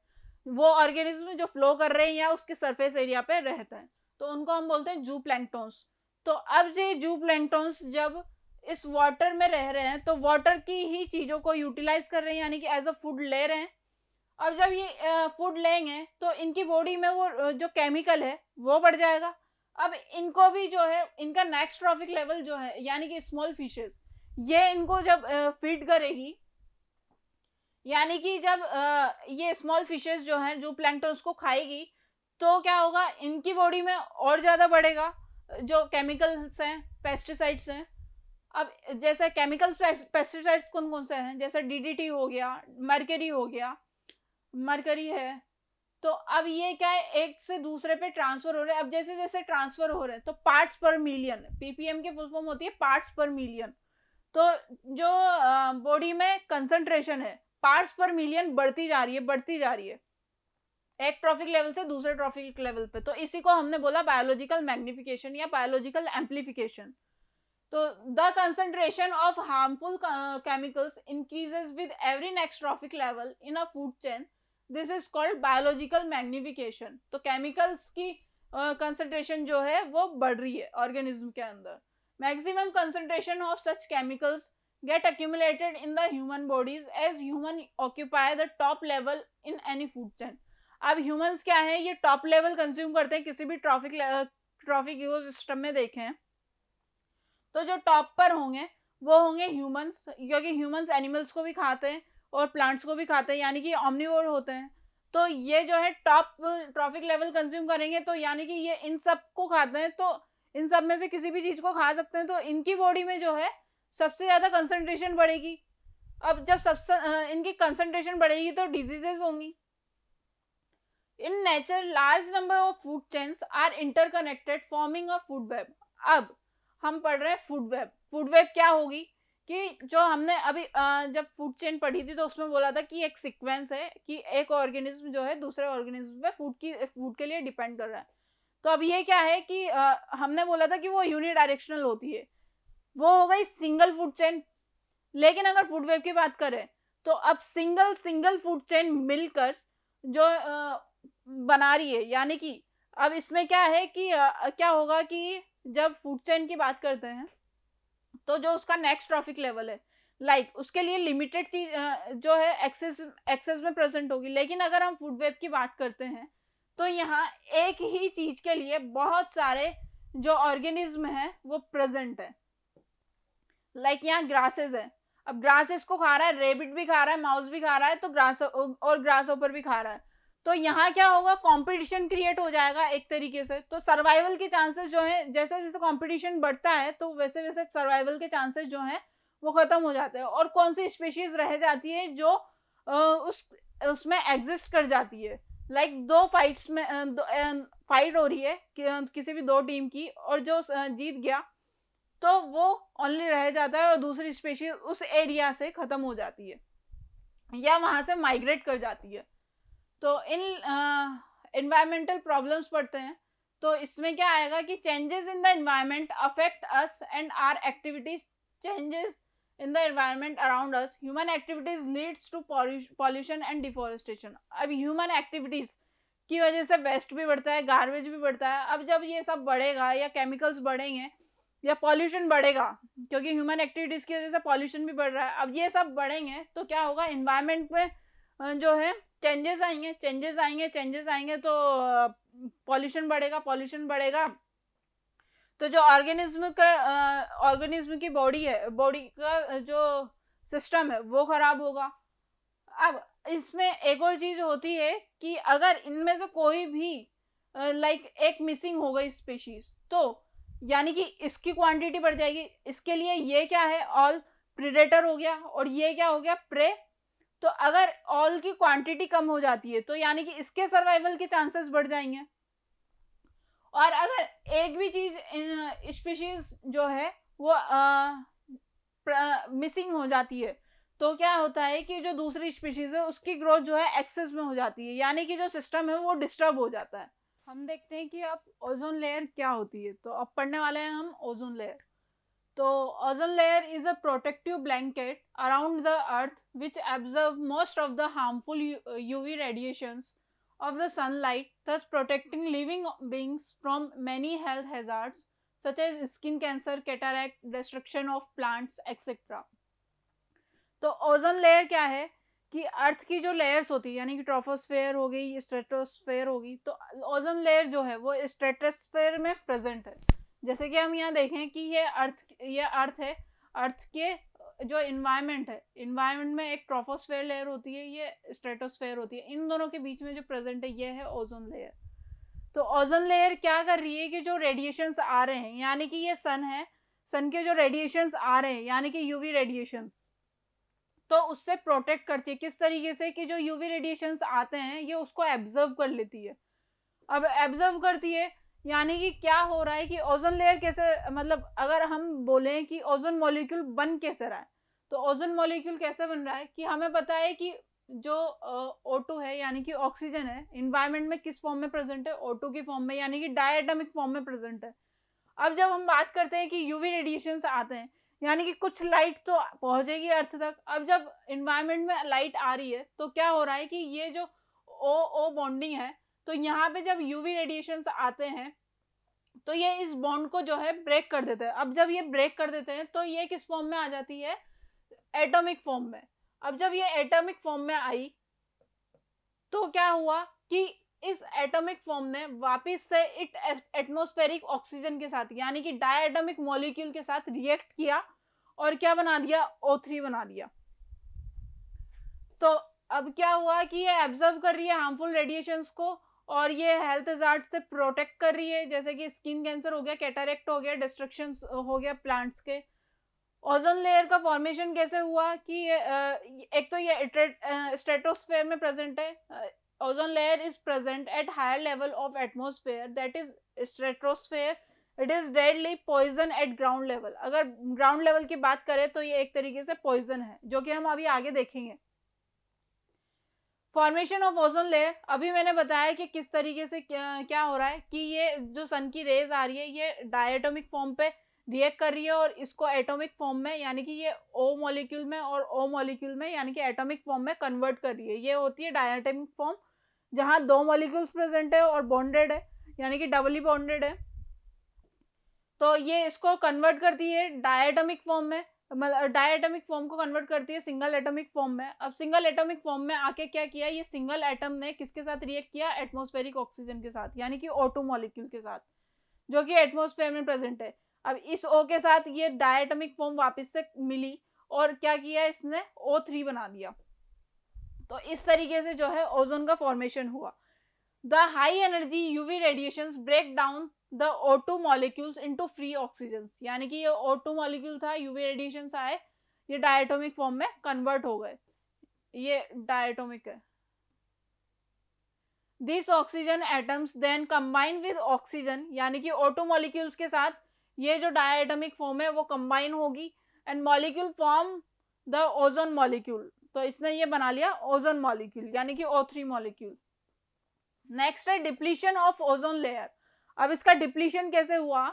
वो ऑर्गेनिज्म जो फ्लो कर रहे हैं या उसके सरफेस एरिया पे रहते हैं तो उनको हम बोलते हैं जू प्लैंगटोन्स तो अब ये जू प्लैंकटॉन्स जब इस वाटर में रह रहे हैं तो वाटर की ही चीज़ों को यूटिलाइज कर रहे हैं यानी कि एज अ फूड ले रहे हैं और जब ये फूड लेंगे तो इनकी बॉडी में वो जो केमिकल है वो बढ़ जाएगा अब इनको भी जो है इनका नेक्स्ट ट्रॉफिक लेवल जो है यानी कि स्मॉल फिशेज ये इनको जब फीड करेगी यानी कि जब ये स्मॉल फिशेस जो हैं जो प्लैंक्टन्स को खाएगी तो क्या होगा इनकी बॉडी में और ज़्यादा बढ़ेगा जो केमिकल्स हैं पेस्टिसाइड्स हैं अब जैसे केमिकल पेस्टिसाइड्स कौन कौन से हैं जैसे डीडीटी हो गया मरकरी हो गया मरकरी है तो अब ये क्या है एक से दूसरे पे ट्रांसफर हो रहे हैं अब जैसे जैसे ट्रांसफर हो रहे हैं तो पार्ट्स पर मिलियन पीपीएम के फुल फॉर्म होती है पार्ट्स पर मिलियन तो जो बॉडी में कंसंट्रेशन है पार्ट्स पर मिलियन बढ़ती जा रही है बढ़ती जा रही है एक ट्रॉफिक लेवल से दूसरे ट्रॉफिक लेवल पे तो इसी को हमने बोला बायोलॉजिकल मैग्निफिकेशन या बायोलॉजिकल एम्पलीफिकेशन तो the concentration of harmful chemicals increases with every next trophic level in a food chain this is called biological magnification तो केमिकल्स की कंसनट्रेशन uh, जो है वो बढ़ रही है ऑर्गेनिज्म के अंदर maximum concentration of such chemicals get accumulated in the human bodies as human occupy the top level in any food chain अब humans क्या है ये top level consume करते हैं किसी भी ट्रॉफिक ट्रॉफिक सिस्टम में देखें तो जो टॉप पर होंगे वो होंगे ह्यूमंस क्योंकि ह्यूमंस एनिमल्स को भी खाते हैं और प्लांट्स को भी खाते हैं यानी कि ऑमनीवोर होते हैं तो ये जो है टॉप ट्रॉफिक लेवल कंज्यूम करेंगे तो यानी कि ये इन सब को खाते हैं तो इन सब में से किसी भी चीज़ को खा सकते हैं तो इनकी बॉडी में जो है सबसे ज़्यादा कंसनट्रेशन बढ़ेगी अब जब सब इनकी कंसनट्रेशन बढ़ेगी तो डिजीजेज होंगी in nature large number of food chains are interconnected forming a food web अब हम पढ़ रहे हैं फूड वेब फूड वेब क्या होगी कि जो हमने अभी जब फूड चेन पढ़ी थी तो उसमें बोला था कि एक सीक्वेंस है कि एक ऑर्गेनिज्म जो है दूसरे ऑर्गेनिज्म पे फूड की फूड के लिए डिपेंड कर रहा है तो अब ये क्या है कि हमने बोला था कि वो यूनिडायरेक्शनल होती है वो हो गई सिंगल फूड चेन लेकिन अगर फूड वेब की बात करें तो अब सिंगल सिंगल फूड चेन मिलकर जो बना रही है यानी कि अब इसमें क्या है कि क्या होगा कि जब फूड चेन की बात करते हैं तो जो उसका नेक्स्ट ट्रॉफिक लेवल है लाइक like, उसके लिए लिमिटेड चीज जो है एक्सेस एक्सेस में प्रेजेंट होगी लेकिन अगर हम फूड वेब की बात करते हैं तो यहाँ एक ही चीज के लिए बहुत सारे जो ऑर्गेनिज्म है वो प्रेजेंट है लाइक यहाँ ग्रासेस है अब ग्रासेस को खा रहा है रेबिट भी खा रहा है माउस भी खा रहा है तो ग्रास और ग्रास ऊपर भी खा रहा है तो यहाँ क्या होगा कंपटीशन क्रिएट हो जाएगा एक तरीके से तो सर्वाइवल के चांसेस जो है जैसे जैसे कंपटीशन बढ़ता है तो वैसे वैसे सर्वाइवल के चांसेस जो हैं वो ख़त्म हो जाते हैं और कौन सी स्पीशीज़ रह जाती है जो उस उसमें एग्जिस्ट कर जाती है लाइक like, दो फाइट्स में दो, फाइट हो रही है कि, किसी भी दो टीम की और जो जीत गया तो वो ओनली रह जाता है और दूसरी स्पेशीज उस एरिया से ख़त्म हो जाती है या वहाँ से माइग्रेट कर जाती है तो इन इन्वायरमेंटल प्रॉब्लम्स पड़ते हैं तो इसमें क्या आएगा कि changes in the environment affect us and our activities changes in the environment around us human activities leads to pollution and deforestation अब ह्यूमन एक्टिविटीज़ की वजह से वेस्ट भी बढ़ता है गार्बेज भी बढ़ता है अब जब ये सब बढ़ेगा या केमिकल्स बढ़ेंगे या पॉल्यूशन बढ़ेगा क्योंकि ह्यूमन एक्टिविटीज़ की वजह से पॉल्यूशन भी बढ़ रहा है अब ये सब बढ़ेंगे तो क्या होगा इन्वायरमेंट में जो है चेंजेस आएंगे चेंजेस आएंगे चेंजेस आएंगे तो पॉल्यूशन बढ़ेगा पॉल्यूशन बढ़ेगा तो जो ऑर्गेनिज्म का ऑर्गेनिज्म की बॉडी है बॉडी का जो सिस्टम है वो ख़राब होगा अब इसमें एक और चीज़ होती है कि अगर इनमें से कोई भी लाइक एक मिसिंग हो गई स्पेशीज तो यानी कि इसकी क्वांटिटी बढ़ जाएगी इसके लिए ये क्या है ऑल प्रिडेटर हो गया और ये क्या हो गया प्रे तो अगर ऑल की क्वांटिटी कम हो जाती है तो यानी कि इसके सर्वाइवल के चांसेस बढ़ जाएंगे और अगर एक भी चीज स्पीशीज जो है वो मिसिंग हो जाती है तो क्या होता है कि जो दूसरी स्पीशीज है उसकी ग्रोथ जो है एक्सेस में हो जाती है यानी कि जो सिस्टम है वो डिस्टर्ब हो जाता है हम देखते हैं कि अब ओजोन लेयर क्या होती है तो अब पढ़ने वाले हैं हम ओजोन लेयर तो ozone layer is a protective blanket around the earth which absorb most of the harmful UV radiation of the sunlight thus protecting living beings from many health hazards such as skin cancer cataract destruction of plants etcetera तो ozone layer क्या है कि अर्थ की जो layers होती है यानी कि ट्रोफोस्फेयर हो गई स्ट्रेटोस्फेयर होगी तो ओजन लेयर जो है वो स्ट्रेटोस्फेयर में प्रेजेंट है जैसे कि हम यहाँ देखें कि ये अर्थ ये अर्थ है अर्थ के जो इन्वायरमेंट है इन्वायरमेंट में एक ट्रोफोस्फेयर लेयर होती है ये स्ट्रेटोस्फेयर होती है इन दोनों के बीच में जो प्रेजेंट है ये है ओजोन लेयर तो ओजोन लेयर क्या कर रही है कि जो रेडिएशंस आ रहे हैं यानी कि ये सन है सन के जो रेडिएशंस आ रहे हैं यानी कि यूवी रेडिएशंस तो उससे प्रोटेक्ट करती है किस तरीके से कि जो यूवी रेडिएशन आते हैं ये उसको एब्जर्व कर लेती है अब एब्जर्व करती है यानी कि क्या हो रहा है कि ओजोन लेयर कैसे मतलब अगर हम बोलें कि ओजन मॉलिक्यूल बन कैसे रहा है तो ओजोन मॉलिक्यूल कैसे बन रहा है कि हमें पता है कि जो ओ है यानी कि ऑक्सीजन है इन्वायरमेंट में किस फॉर्म में प्रेजेंट है ओ के फॉर्म में यानी कि डायटमिक फॉर्म में प्रेजेंट है अब जब हम बात करते हैं कि यूवी रेडिएशन आते हैं यानी कि कुछ लाइट तो पहुंचेगी अर्थ तक अब जब इन्वायरमेंट में लाइट आ रही है तो क्या हो रहा है कि ये जो ओ ओ बॉन्डिंग है तो यहाँ पे जब यूवी रेडिएशन आते हैं तो ये इस बॉन्ड को जो है ब्रेक कर देते हैं अब जब ये ब्रेक कर देते हैं तो ये किस फॉर्म में आ जाती है एटॉमिक फॉर्म में अब जब ये एटॉमिक फॉर्म में आई तो क्या हुआ कि इस एटॉमिक फॉर्म ने वापस से इट एटमोस्फेरिक ऑक्सीजन के साथ यानी कि डायटमिक मॉलिक्यूल के साथ रिएक्ट किया और क्या बना दिया ओ बना दिया तो अब क्या हुआ कि ये एब्जर्व कर रही है हार्मफुल रेडिएशंस को और ये हेल्थ एजार्ड से प्रोटेक्ट कर रही है जैसे कि स्किन कैंसर हो गया कैटारेक्ट हो गया डिस्ट्रक्शन हो गया प्लांट्स के ओजोन लेयर का फॉर्मेशन कैसे हुआ कि एक तो ये स्ट्रेटोस्फेयर में प्रेजेंट है ozone layer is present at higher level of atmosphere that is stratosphere it is deadly poison at ground level अगर ग्राउंड लेवल की बात करें तो ये एक तरीके से पॉइजन है जो कि हम अभी आगे देखेंगे फॉर्मेशन ऑफ ओजोन लेयर अभी मैंने बताया कि किस तरीके से क्या, क्या हो रहा है कि ये जो सन की रेज आ रही है ये डायटोमिक फॉर्म पे रिएक्ट कर रही है और इसको एटोमिक फॉर्म में यानी कि ये ओ मॉलिक्यूल में और ओ मॉलिक्यूल में यानी कि एटोमिक फॉर्म में कन्वर्ट कर रही है ये होती है डायटोमिक फॉर्म जहाँ दो मॉलिक्यूल्स प्रेजेंट है और बॉन्डेड है यानी कि डबली बॉन्डेड है तो ये इसको कन्वर्ट करती है डायटमिक फॉर्म में मतलब डायटमिक फॉर्म को कन्वर्ट करती है सिंगल एटॉमिक फॉर्म में अब सिंगल एटॉमिक फॉर्म में आके क्या किया ये सिंगल एटम ने किसके साथ रिएक्ट किया एटमॉस्फेरिक ऑक्सीजन के साथ यानी कि ऑटो मॉलिक्यूल के साथ जो कि एटमॉस्फेयर में प्रेजेंट है अब इस ओ के साथ ये डायटमिक फॉर्म वापस से मिली और क्या किया इसने ओ बना दिया तो इस तरीके से जो है ओजोन का फॉर्मेशन हुआ the high energy UV radiation break down the O two molecules to free oxygen यानी कि ये ओ टू मॉलिक्यूल था यूवी रेडिएशन आए ये डायटोमिक फॉर्म में कन्वर्ट हो गए ये डायटोमिक है this oxygen atoms then combine with oxygen यानी कि ओटो मॉलिक्यूल्स के साथ ये जो डायटोमिक फॉर्म है वो कंबाइन होगी and molecule form the ozone molecule तो इसने ये बना लिया ओजोन मॉलिक्यूल यानी कि ओ थ्री मॉलिक्यूल नेक्स्ट है डिप्लीशन ऑफ ओजोन लेयर अब इसका डिप्लीशन कैसे हुआ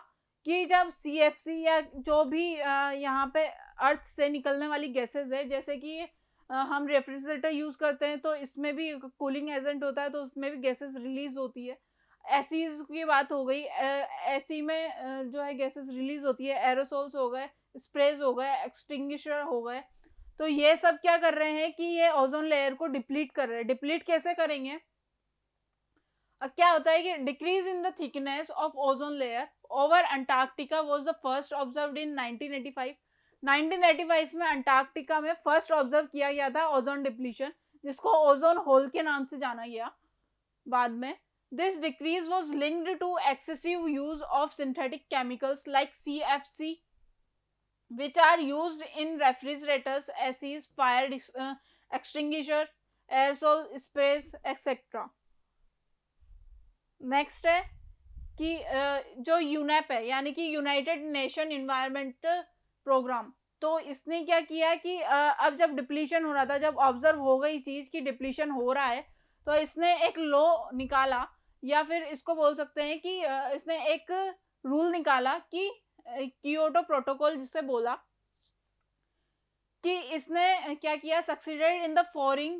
कि जब सी या जो भी यहाँ पे अर्थ से निकलने वाली गैसेज है जैसे कि हम रेफ्रिजरेटर यूज़ करते हैं तो इसमें भी कूलिंग एजेंट होता है तो उसमें भी गैसेस रिलीज होती है एसीज की बात हो गई एसी में जो है गैसेस रिलीज होती है एरोसोल्स हो गए स्प्रेज हो गए एक्सटिंग्विशर हो गए तो ये सब क्या कर रहे हैं कि ये ओजोन लेयर को डिप्लीट कर रहे हैं डिप्लीट कैसे करेंगे अब क्या होता है कि decrease in the thickness of ozone layer over Antarctica was the first observe in 1985 1985 में अंटार्कटिका में फर्स्ट ऑब्जर्व किया गया था ओजोन डिप्लीशन जिसको ओजोन होल के नाम से जाना गया बाद में this decrease was linked to excessive use of synthetic chemicals like C F C which are used in refrigerators, ACs, fire uh, extinguisher, aerosol sprays etc. Next है कि uh, जो यूनेप है यानी कि यूनाइटेड नेशन इन्वायरमेंट प्रोग्राम तो इसने क्या किया कि uh, अब जब डिप्लीशन हो रहा था जब ऑब्जर्व हो गई चीज़ कि डिप्लीशन हो रहा है तो इसने एक लॉ निकाला या फिर इसको बोल सकते हैं कि uh, इसने एक रूल निकाला कि क्योटो प्रोटोकॉल जिसे बोला कि इसने क्या किया succeeded in the forging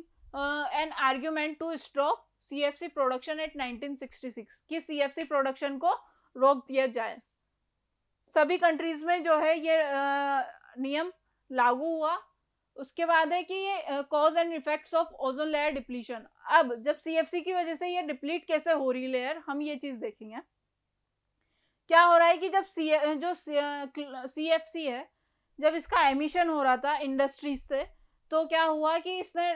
an argument to C F C production at 1966 कि सी प्रोडक्शन को रोक दिया जाए सभी कंट्रीज में जो है ये नियम लागू हुआ उसके बाद है कि ये cause and effects of ozone layer depletion अब जब सी एफ सी की वजह से ये डिप्लीट कैसे हो रही लेयर हम ये चीज़ देखेंगे क्या हो रहा है कि जब सी जो सी एफ सी है जब इसका एमिशन हो रहा था इंडस्ट्रीज से तो क्या हुआ कि इसने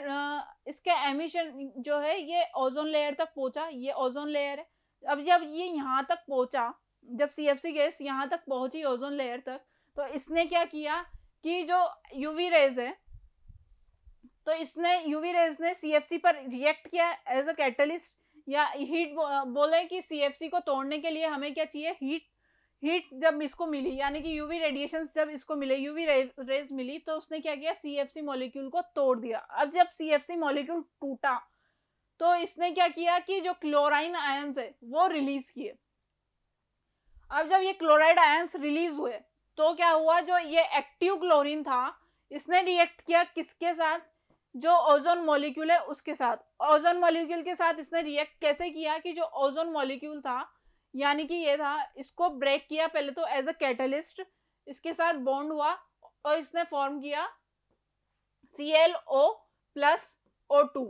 इसका एमिशन जो है ये ओजोन लेयर तक पहुंचा ये ओजोन लेयर है अब जब ये यहाँ तक पहुंचा जब सी एफ सी गैस यहाँ तक पहुंची ओजोन लेयर तक तो इसने क्या किया कि जो यूवी रेज है तो इसने यूवी रेज ने सी एफ सी पर रिएक्ट किया एज अ कैटलिस्ट या हीट बोले कि सी को तोड़ने के लिए हमें क्या चाहिए हीट हीट जब इसको मिली यानी कि यूवी रेडिएशन जब इसको मिले यूवी रेज मिली तो उसने क्या किया सी मॉलिक्यूल को तोड़ दिया अब जब सी मॉलिक्यूल टूटा तो इसने क्या किया कि जो क्लोराइन आयंस है वो रिलीज किए अब जब ये क्लोराइड आयंस रिलीज हुए तो क्या हुआ जो ये एक्टिव क्लोरीन था इसने रिएक्ट किया किसके साथ जो ओजोन मॉलिक्यूल है उसके साथ ओजोन मॉलिक्यूल के साथ इसने रिएक्ट कैसे किया कि जो ओजोन मॉलिक्यूल था यानी कि ये था इसको ब्रेक किया पहले तो एज अ कैटलिस्ट इसके साथ बॉन्ड हुआ और इसने फॉर्म किया C L O plus O two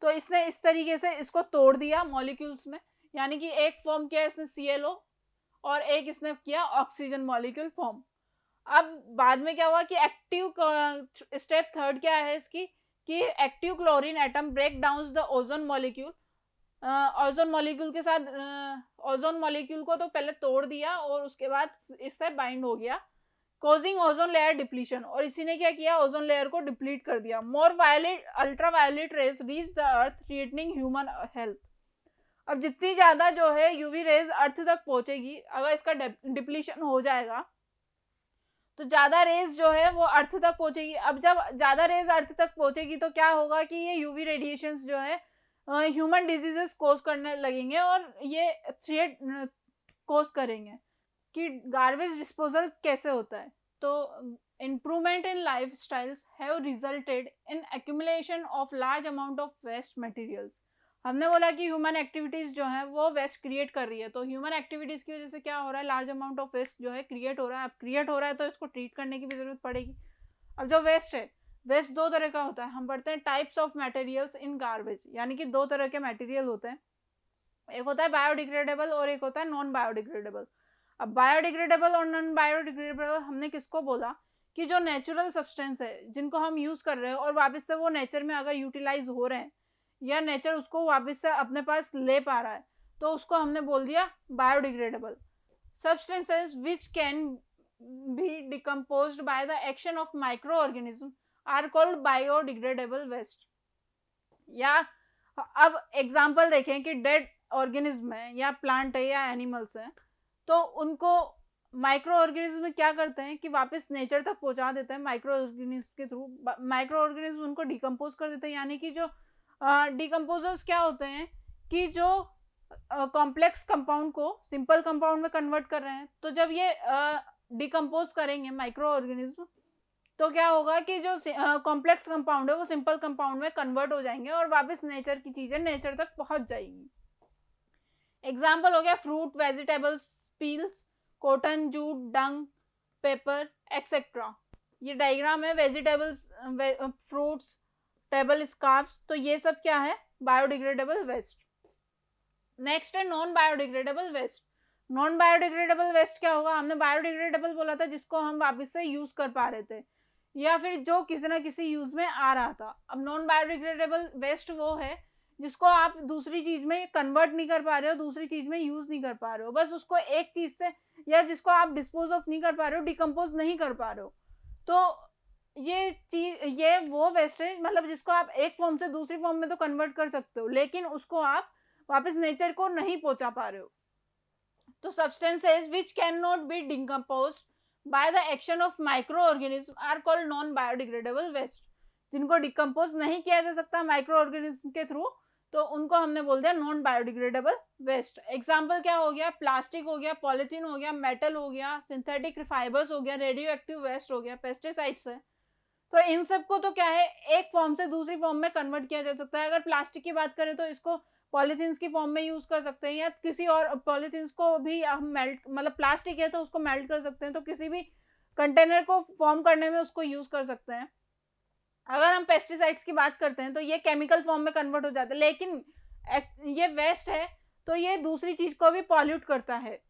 तो इसने इस तरीके से इसको तोड़ दिया मॉलिक्यूल्स में यानी कि एक फॉर्म किया इसने सी एल ओ और एक इसने किया ऑक्सीजन मॉलिक्यूल फॉर्म अब बाद में क्या हुआ कि एक्टिव स्टेप थर्ड क्या है इसकी कि active chlorine atom break down the ozone molecule ozone molecule के साथ ओजोन uh, मॉलिक्यूल को तो पहले तोड़ दिया और उसके बाद इससे बाइंड हो गया कॉजिंग ओजोन लेयर डिप्लीशन और इसी ने क्या किया ओजोन लेयर को डिप्लीट कर दिया more violet ultraviolet rays reach the earth threatening human health अब जितनी ज़्यादा जो है यूवी रेज अर्थ तक पहुँचेगी अगर इसका डिप्लीशन हो जाएगा तो ज़्यादा रेज जो है वो अर्थ तक पहुँचेगी अब जब ज़्यादा रेज अर्थ तक पहुँचेगी तो क्या होगा कि ये यूवी रेडिएशन जो है ह्यूमन डिजीजेस कोज करने लगेंगे और ये थ्रेट कोज करेंगे कि गार्बेज डिस्पोजल कैसे होता है तो in lifestyles have resulted in accumulation of large amount of waste materials हमने बोला कि ह्यूमन एक्टिविटीज़ जो है वो वेस्ट क्रिएट कर रही है तो ह्यूमन एक्टिविटीज़ की वजह से क्या हो रहा है लार्ज अमाउंट ऑफ वेस्ट जो है क्रिएट हो रहा है अब क्रिएट हो रहा है तो इसको ट्रीट करने की भी ज़रूरत पड़ेगी अब जो वेस्ट है वेस्ट दो तरह का होता है हम पढ़ते हैं types of materials in garbage यानी कि दो तरह के मटेरियल होते हैं एक होता है बायोडिग्रेडेबल और एक होता है नॉन बायोडिग्रेडेबल अब बायोडिग्रेडेबल और नॉन बायोडिग्रेडेबल हमने किसको बोला कि जो नेचुरल सब्सटेंस है जिनको हम यूज़ कर रहे हैं और वापस से वो नेचर में अगर यूटिलाइज हो रहे हैं या नेचर उसको वापस से अपने पास ले पा रहा है तो उसको हमने बोल दिया biodegradable which can be decompose by the action of microorganism are called biodegradable waste या अब एग्जाम्पल देखें कि डेड ऑर्गेनिज्म है या प्लांट है या एनिमल्स हैं तो उनको माइक्रो ऑर्गेनिज्म क्या करते हैं कि वापस नेचर तक पहुंचा देते हैं माइक्रो ऑर्गेनिज्म के थ्रू माइक्रो ऑर्गेनिज्म उनको डिकम्पोज कर देते हैं यानी कि जो डिकम्पोजर्स हाँ, uh, क्या होते हैं कि जो कॉम्प्लेक्स uh, कंपाउंड को सिंपल कंपाउंड में कन्वर्ट कर रहे हैं तो जब ये डिकम्पोज uh, करेंगे माइक्रो ऑर्गेनिज्म तो क्या होगा कि जो कॉम्प्लेक्स कंपाउंड है वो सिंपल कंपाउंड में कन्वर्ट हो जाएंगे और वापस नेचर की चीज़ें नेचर तक पहुंच जाएंगी एग्जाम्पल हो गया fruit vegetables peels cotton jute dung paper etcetera ये डायग्राम है वेजिटेबल्स वे, फ्रूट्स टेबल स्कार्प्स तो ये सब क्या है बायोडिग्रेडेबल वेस्ट नेक्स्ट है non biodegradable waste non biodegradable waste क्या होगा हमने बायोडिग्रेडेबल बोला था जिसको हम वापस से यूज कर पा रहे थे या फिर जो किसी ना किसी यूज में आ रहा था अब नॉन बायोडिग्रेडेबल वेस्ट वो है जिसको आप दूसरी चीज में कन्वर्ट नहीं कर पा रहे हो दूसरी चीज में यूज नहीं कर पा रहे हो बस उसको एक चीज से या जिसको आप डिस्पोज ऑफ नहीं कर पा रहे हो डिकम्पोज नहीं कर पा रहे हो तो ये चीज ये वो वेस्टेज मतलब जिसको आप एक फॉर्म से दूसरी फॉर्म में तो कन्वर्ट कर सकते हो लेकिन उसको आप वापस नेचर को नहीं पहुंचा पा रहे हो तो substances which can not be decompose by the action of microorganism are called non biodegradable waste जिनको डिकम्पोज नहीं किया जा सकता माइक्रो ऑर्गेनिज्म के थ्रू तो उनको हमने बोल दिया नॉन बायोडिग्रेडेबल वेस्ट एग्जाम्पल क्या हो गया प्लास्टिक हो गया पॉलिथीन हो गया मेटल हो गया सिंथेटिक फाइबर्स हो गया रेडियो एक्टिव वेस्ट हो गया पेस्टिसाइड्स है तो इन सब को तो क्या है एक फॉर्म से दूसरी फॉर्म में कन्वर्ट किया जा सकता है अगर प्लास्टिक की बात करें तो इसको पॉलीथीन्स की फॉर्म में यूज़ कर सकते हैं या किसी और पॉलीथीन्स को भी हम मेल्ट मतलब प्लास्टिक है तो उसको मेल्ट कर सकते हैं तो किसी भी कंटेनर को फॉर्म करने में उसको यूज़ कर सकते हैं अगर हम पेस्टिसाइड्स की बात करते हैं तो ये केमिकल फॉर्म में कन्वर्ट हो जाता है लेकिन ये वेस्ट है तो ये दूसरी चीज़ को भी पॉल्यूट करता है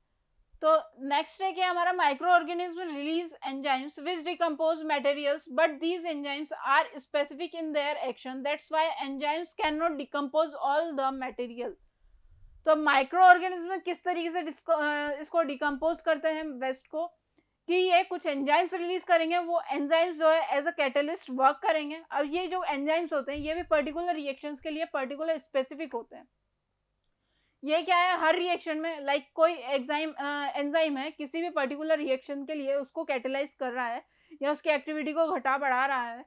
तो नेक्स्ट है कि हमारा microorganism release enzymes which decompose materials but these enzymes are specific in their action that's why enzymes can not decompose all the material तो माइक्रो ऑर्गेनिज्म किस तरीके से इसको डिकम्पोज करते हैं वेस्ट को कि ये कुछ एंजाइम्स रिलीज करेंगे वो एंजाइम्स जो है एज अ कैटलिस्ट वर्क करेंगे अब ये जो एंजाइम्स होते हैं ये भी पर्टिकुलर रिएक्शंस के लिए पर्टिकुलर स्पेसिफिक होते हैं ये क्या है हर रिएक्शन में लाइक like कोई एग्जाइम एंजाइम है किसी भी पर्टिकुलर रिएक्शन के लिए उसको कैटेलाइज कर रहा है या उसकी एक्टिविटी को घटा बढ़ा रहा है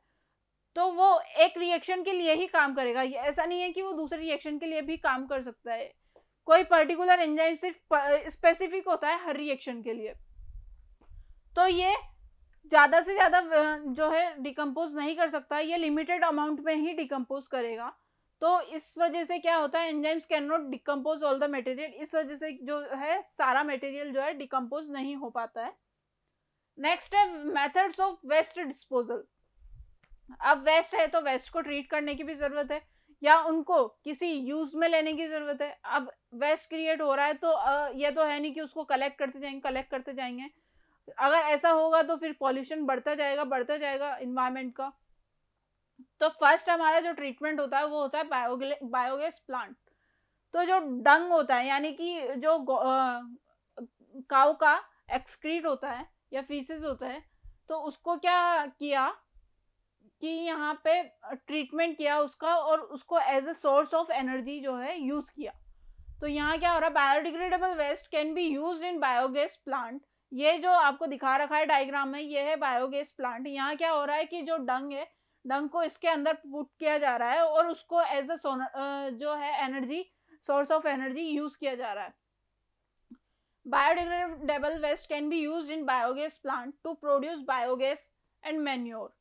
तो वो एक रिएक्शन के लिए ही काम करेगा ऐसा नहीं है कि वो दूसरे रिएक्शन के लिए भी काम कर सकता है कोई पर्टिकुलर एंजाइम सिर्फ स्पेसिफिक होता है हर रिएक्शन के लिए तो ये ज़्यादा से ज़्यादा जो है डिकम्पोज नहीं कर सकता ये लिमिटेड अमाउंट में ही डिकम्पोज करेगा तो इस वजह से क्या होता है enzymes can not decompose all the material इस वजह से जो है सारा मटेरियल जो है डिकम्पोज नहीं हो पाता है नेक्स्ट है मेथड्स ऑफ वेस्ट डिस्पोजल अब वेस्ट है तो वेस्ट को ट्रीट करने की भी जरूरत है या उनको किसी यूज में लेने की जरूरत है अब वेस्ट क्रिएट हो रहा है तो यह तो है नहीं कि उसको कलेक्ट करते जाएंगे कलेक्ट करते जाएंगे अगर ऐसा होगा तो फिर पॉल्यूशन बढ़ता जाएगा बढ़ता जाएगा इन्वायरमेंट का तो फर्स्ट हमारा जो ट्रीटमेंट होता है वो होता है बायोगैस प्लांट तो जो डंग होता है यानी कि जो काउ का एक्सक्रीट होता है या फीसेस होता है तो उसको क्या किया कि यहाँ पे ट्रीटमेंट किया उसका और उसको as a source of energy जो है यूज़ किया तो यहाँ क्या हो रहा है biodegradable waste can be use in biogas plant ये जो आपको दिखा रखा है डायग्राम में ये है बायोगैस प्लांट यहाँ क्या हो रहा है कि जो डंग है डंग को इसके अंदर पुट किया जा रहा है और उसको एज अ जो है energy source of energy use किया जा रहा है biodegradable waste can be use in biogas plant to produce biogas and manure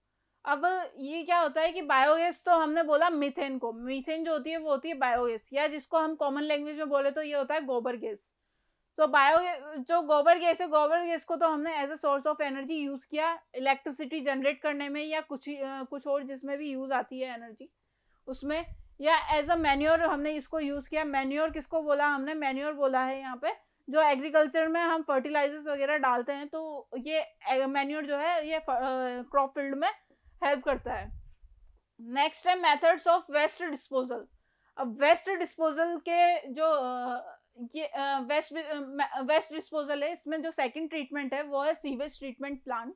अब ये क्या होता है कि बायोगैस तो हमने बोला मिथेन को मिथेन जो होती है वो होती है बायोगैस या जिसको हम कॉमन लैंग्वेज में बोले तो ये होता है गोबर गैस तो बायो जो गोबर गैस है गोबर गैस को तो हमने as a source of energy use किया इलेक्ट्रिसिटी जनरेट करने में या कुछ कुछ और जिसमें भी यूज़ आती है एनर्जी उसमें या एज अ मैन्योर हमने इसको यूज़ किया मैन्योर किसको बोला हमने मैन्योर बोला है यहाँ पे जो एग्रीकल्चर में हम फर्टिलाइजर्स वगैरह डालते हैं तो ये मैन्योर जो है ये क्रॉप फील्ड में हेल्प करता है नेक्स्ट है मेथड्स ऑफ वेस्ट डिस्पोजल अब वेस्ट डिस्पोजल के जो ये वेस्ट वेस्ट डिस्पोजल है इसमें जो सेकंड ट्रीटमेंट है वो है सीवेज ट्रीटमेंट प्लांट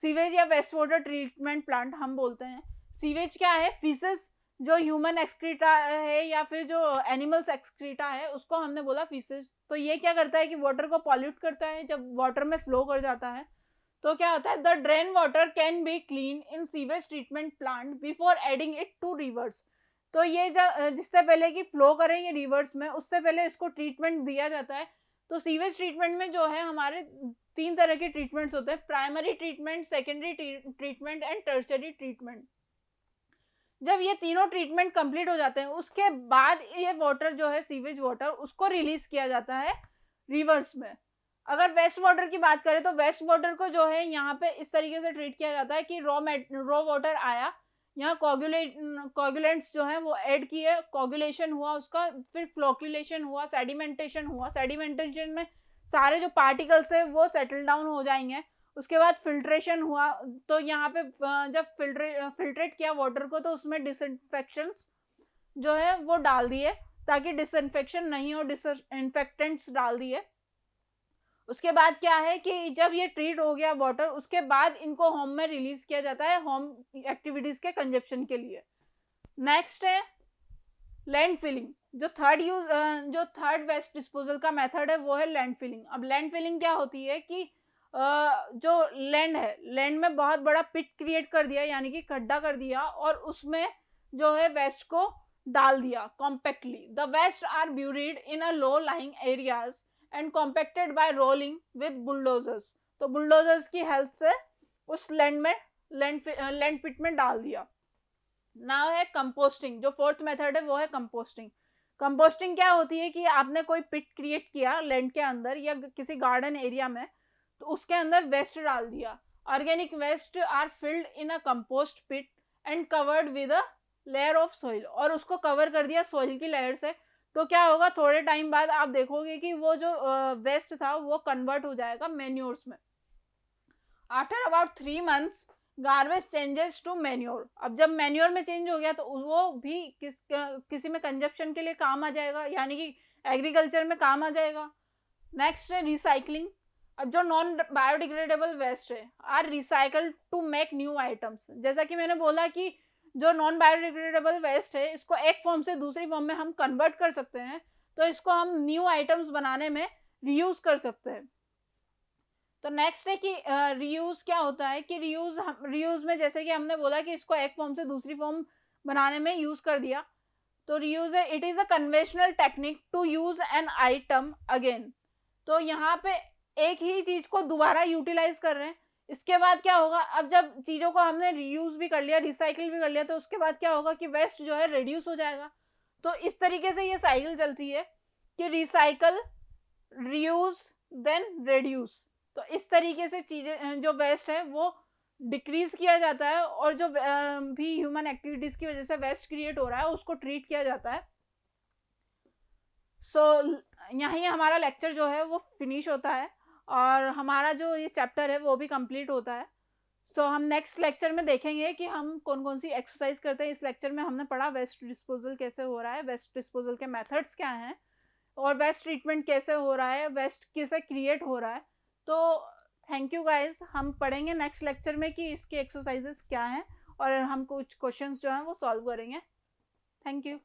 सीवेज या वेस्ट वाटर ट्रीटमेंट प्लांट हम बोलते हैं सीवेज क्या है फीसेस जो ह्यूमन एक्सक्रीटा है या फिर जो एनिमल्स एक्सक्रीटा है उसको हमने बोला फीसेस तो ये क्या करता है कि वाटर को पॉल्यूट करता है जब वाटर में फ्लो कर जाता है तो क्या होता है the drain water can be clean in sewage treatment plant before adding it to rivers तो ये जब जिससे पहले कि फ्लो करें ये रिवर्स में उससे पहले इसको ट्रीटमेंट दिया जाता है तो सीवेज ट्रीटमेंट में जो है हमारे तीन तरह के ट्रीटमेंट्स होते हैं primary treatment secondary treatment and tertiary treatment जब ये तीनों ट्रीटमेंट कंप्लीट हो जाते हैं उसके बाद ये वाटर जो है सीवेज वाटर उसको रिलीज किया जाता है रिवर्स में अगर वेस्ट वाटर की बात करें तो वेस्ट वाटर को जो है यहाँ पे इस तरीके से ट्रीट किया जाता है कि रॉ रॉ वाटर आया यहाँ कॉगुलेट कॉगुलेंट्स जो हैं वो ऐड किए कॉगुलेशन हुआ उसका फिर फ्लोकुलेशन हुआ सेडिमेंटेशन हुआ सेडिमेंटेशन में सारे जो पार्टिकल्स है वो सेटल डाउन हो जाएंगे उसके बाद फिल्ट्रेशन हुआ तो यहाँ पे जब फिल्ट्रे फिल्ट्रेट किया वाटर को तो उसमें डिसइनफेक्शन जो है वो डाल दिए ताकि डिसइनफेक्शन नहीं हो इन्फेक्टेंट्स डाल दिए उसके बाद क्या है कि जब ये ट्रीट हो गया वाटर उसके बाद इनको होम में रिलीज किया जाता है होम एक्टिविटीज के कंजप्शन के लिए नेक्स्ट है लैंड फिलिंग जो थर्ड यूज जो थर्ड वेस्ट डिस्पोजल का मेथड है वो है लैंड फिलिंग अब लैंड फिलिंग क्या होती है कि जो लैंड है लैंड में बहुत बड़ा पिट क्रिएट कर दिया यानी कि खड्डा कर दिया और उसमें जो है वेस्ट को डाल दिया compactly the waste are buried in a low lying areas and compacted by rolling with bulldozers तो बुलडोजर्स की हेल्प से उस लैंड में लैंड लैंड पिट में डाल दिया ना है कंपोस्टिंग जो फोर्थ मेथड है वो है कंपोस्टिंग कंपोस्टिंग क्या होती है कि आपने कोई पिट क्रिएट किया लैंड के अंदर या किसी गार्डन एरिया में तो उसके अंदर वेस्ट डाल दिया organic waste are filled in a compost pit and covered with a layer of soil और उसको कवर कर दिया सॉइल की लेयर से तो क्या होगा थोड़े टाइम बाद आप देखोगे कि वो जो वेस्ट था वो कन्वर्ट हो जाएगा मेन्योर्स में after about three months garbage changes to manure अब जब मेन्योर में चेंज हो गया तो वो भी किस किसी में कंजप्शन के लिए काम आ जाएगा यानी कि एग्रीकल्चर में काम आ जाएगा नेक्स्ट है रिसाइकलिंग अब जो नॉन बायोडिग्रेडेबल वेस्ट है are recycle to make new items जैसा कि मैंने बोला कि जो नॉन बायोडिग्रेडेबल वेस्ट है इसको एक फॉर्म से दूसरी फॉर्म में हम कन्वर्ट कर सकते हैं तो इसको हम न्यू आइटम्स बनाने में रीयूज कर सकते हैं तो नेक्स्ट है कि रीयूज क्या होता है कि रीयूज रीयूज में जैसे कि हमने बोला कि इसको एक फॉर्म से दूसरी फॉर्म बनाने में यूज कर दिया तो रीयूज है it is a conventional technique to use an item again तो यहाँ पे एक ही चीज़ को दोबारा यूटिलाइज कर रहे हैं इसके बाद क्या होगा अब जब चीज़ों को हमने रीयूज भी कर लिया रिसाइकिल भी कर लिया तो उसके बाद क्या होगा कि वेस्ट जो है रिड्यूस हो जाएगा तो इस तरीके से ये साइकिल चलती है कि रिसाइकल रीयूज देन रेड्यूस तो इस तरीके से चीज़ें जो वेस्ट है वो डिक्रीज किया जाता है और जो भी ह्यूमन एक्टिविटीज़ की वजह से वेस्ट क्रिएट हो रहा है उसको ट्रीट किया जाता है सो so, यहाँ हमारा लेक्चर जो है वो फिनिश होता है और हमारा जो ये चैप्टर है वो भी कंप्लीट होता है सो so, हम नेक्स्ट लेक्चर में देखेंगे कि हम कौन कौन सी एक्सरसाइज करते हैं इस लेक्चर में हमने पढ़ा वेस्ट डिस्पोजल कैसे हो रहा है वेस्ट डिस्पोजल के मेथड्स क्या हैं और वेस्ट ट्रीटमेंट कैसे हो रहा है वेस्ट कैसे क्रिएट हो रहा है तो थैंक यू गाइज हम पढ़ेंगे नेक्स्ट लेक्चर में कि इसके एक्सरसाइजेस क्या हैं और हम कुछ क्वेश्चंस जो हैं वो सॉल्व करेंगे थैंक यू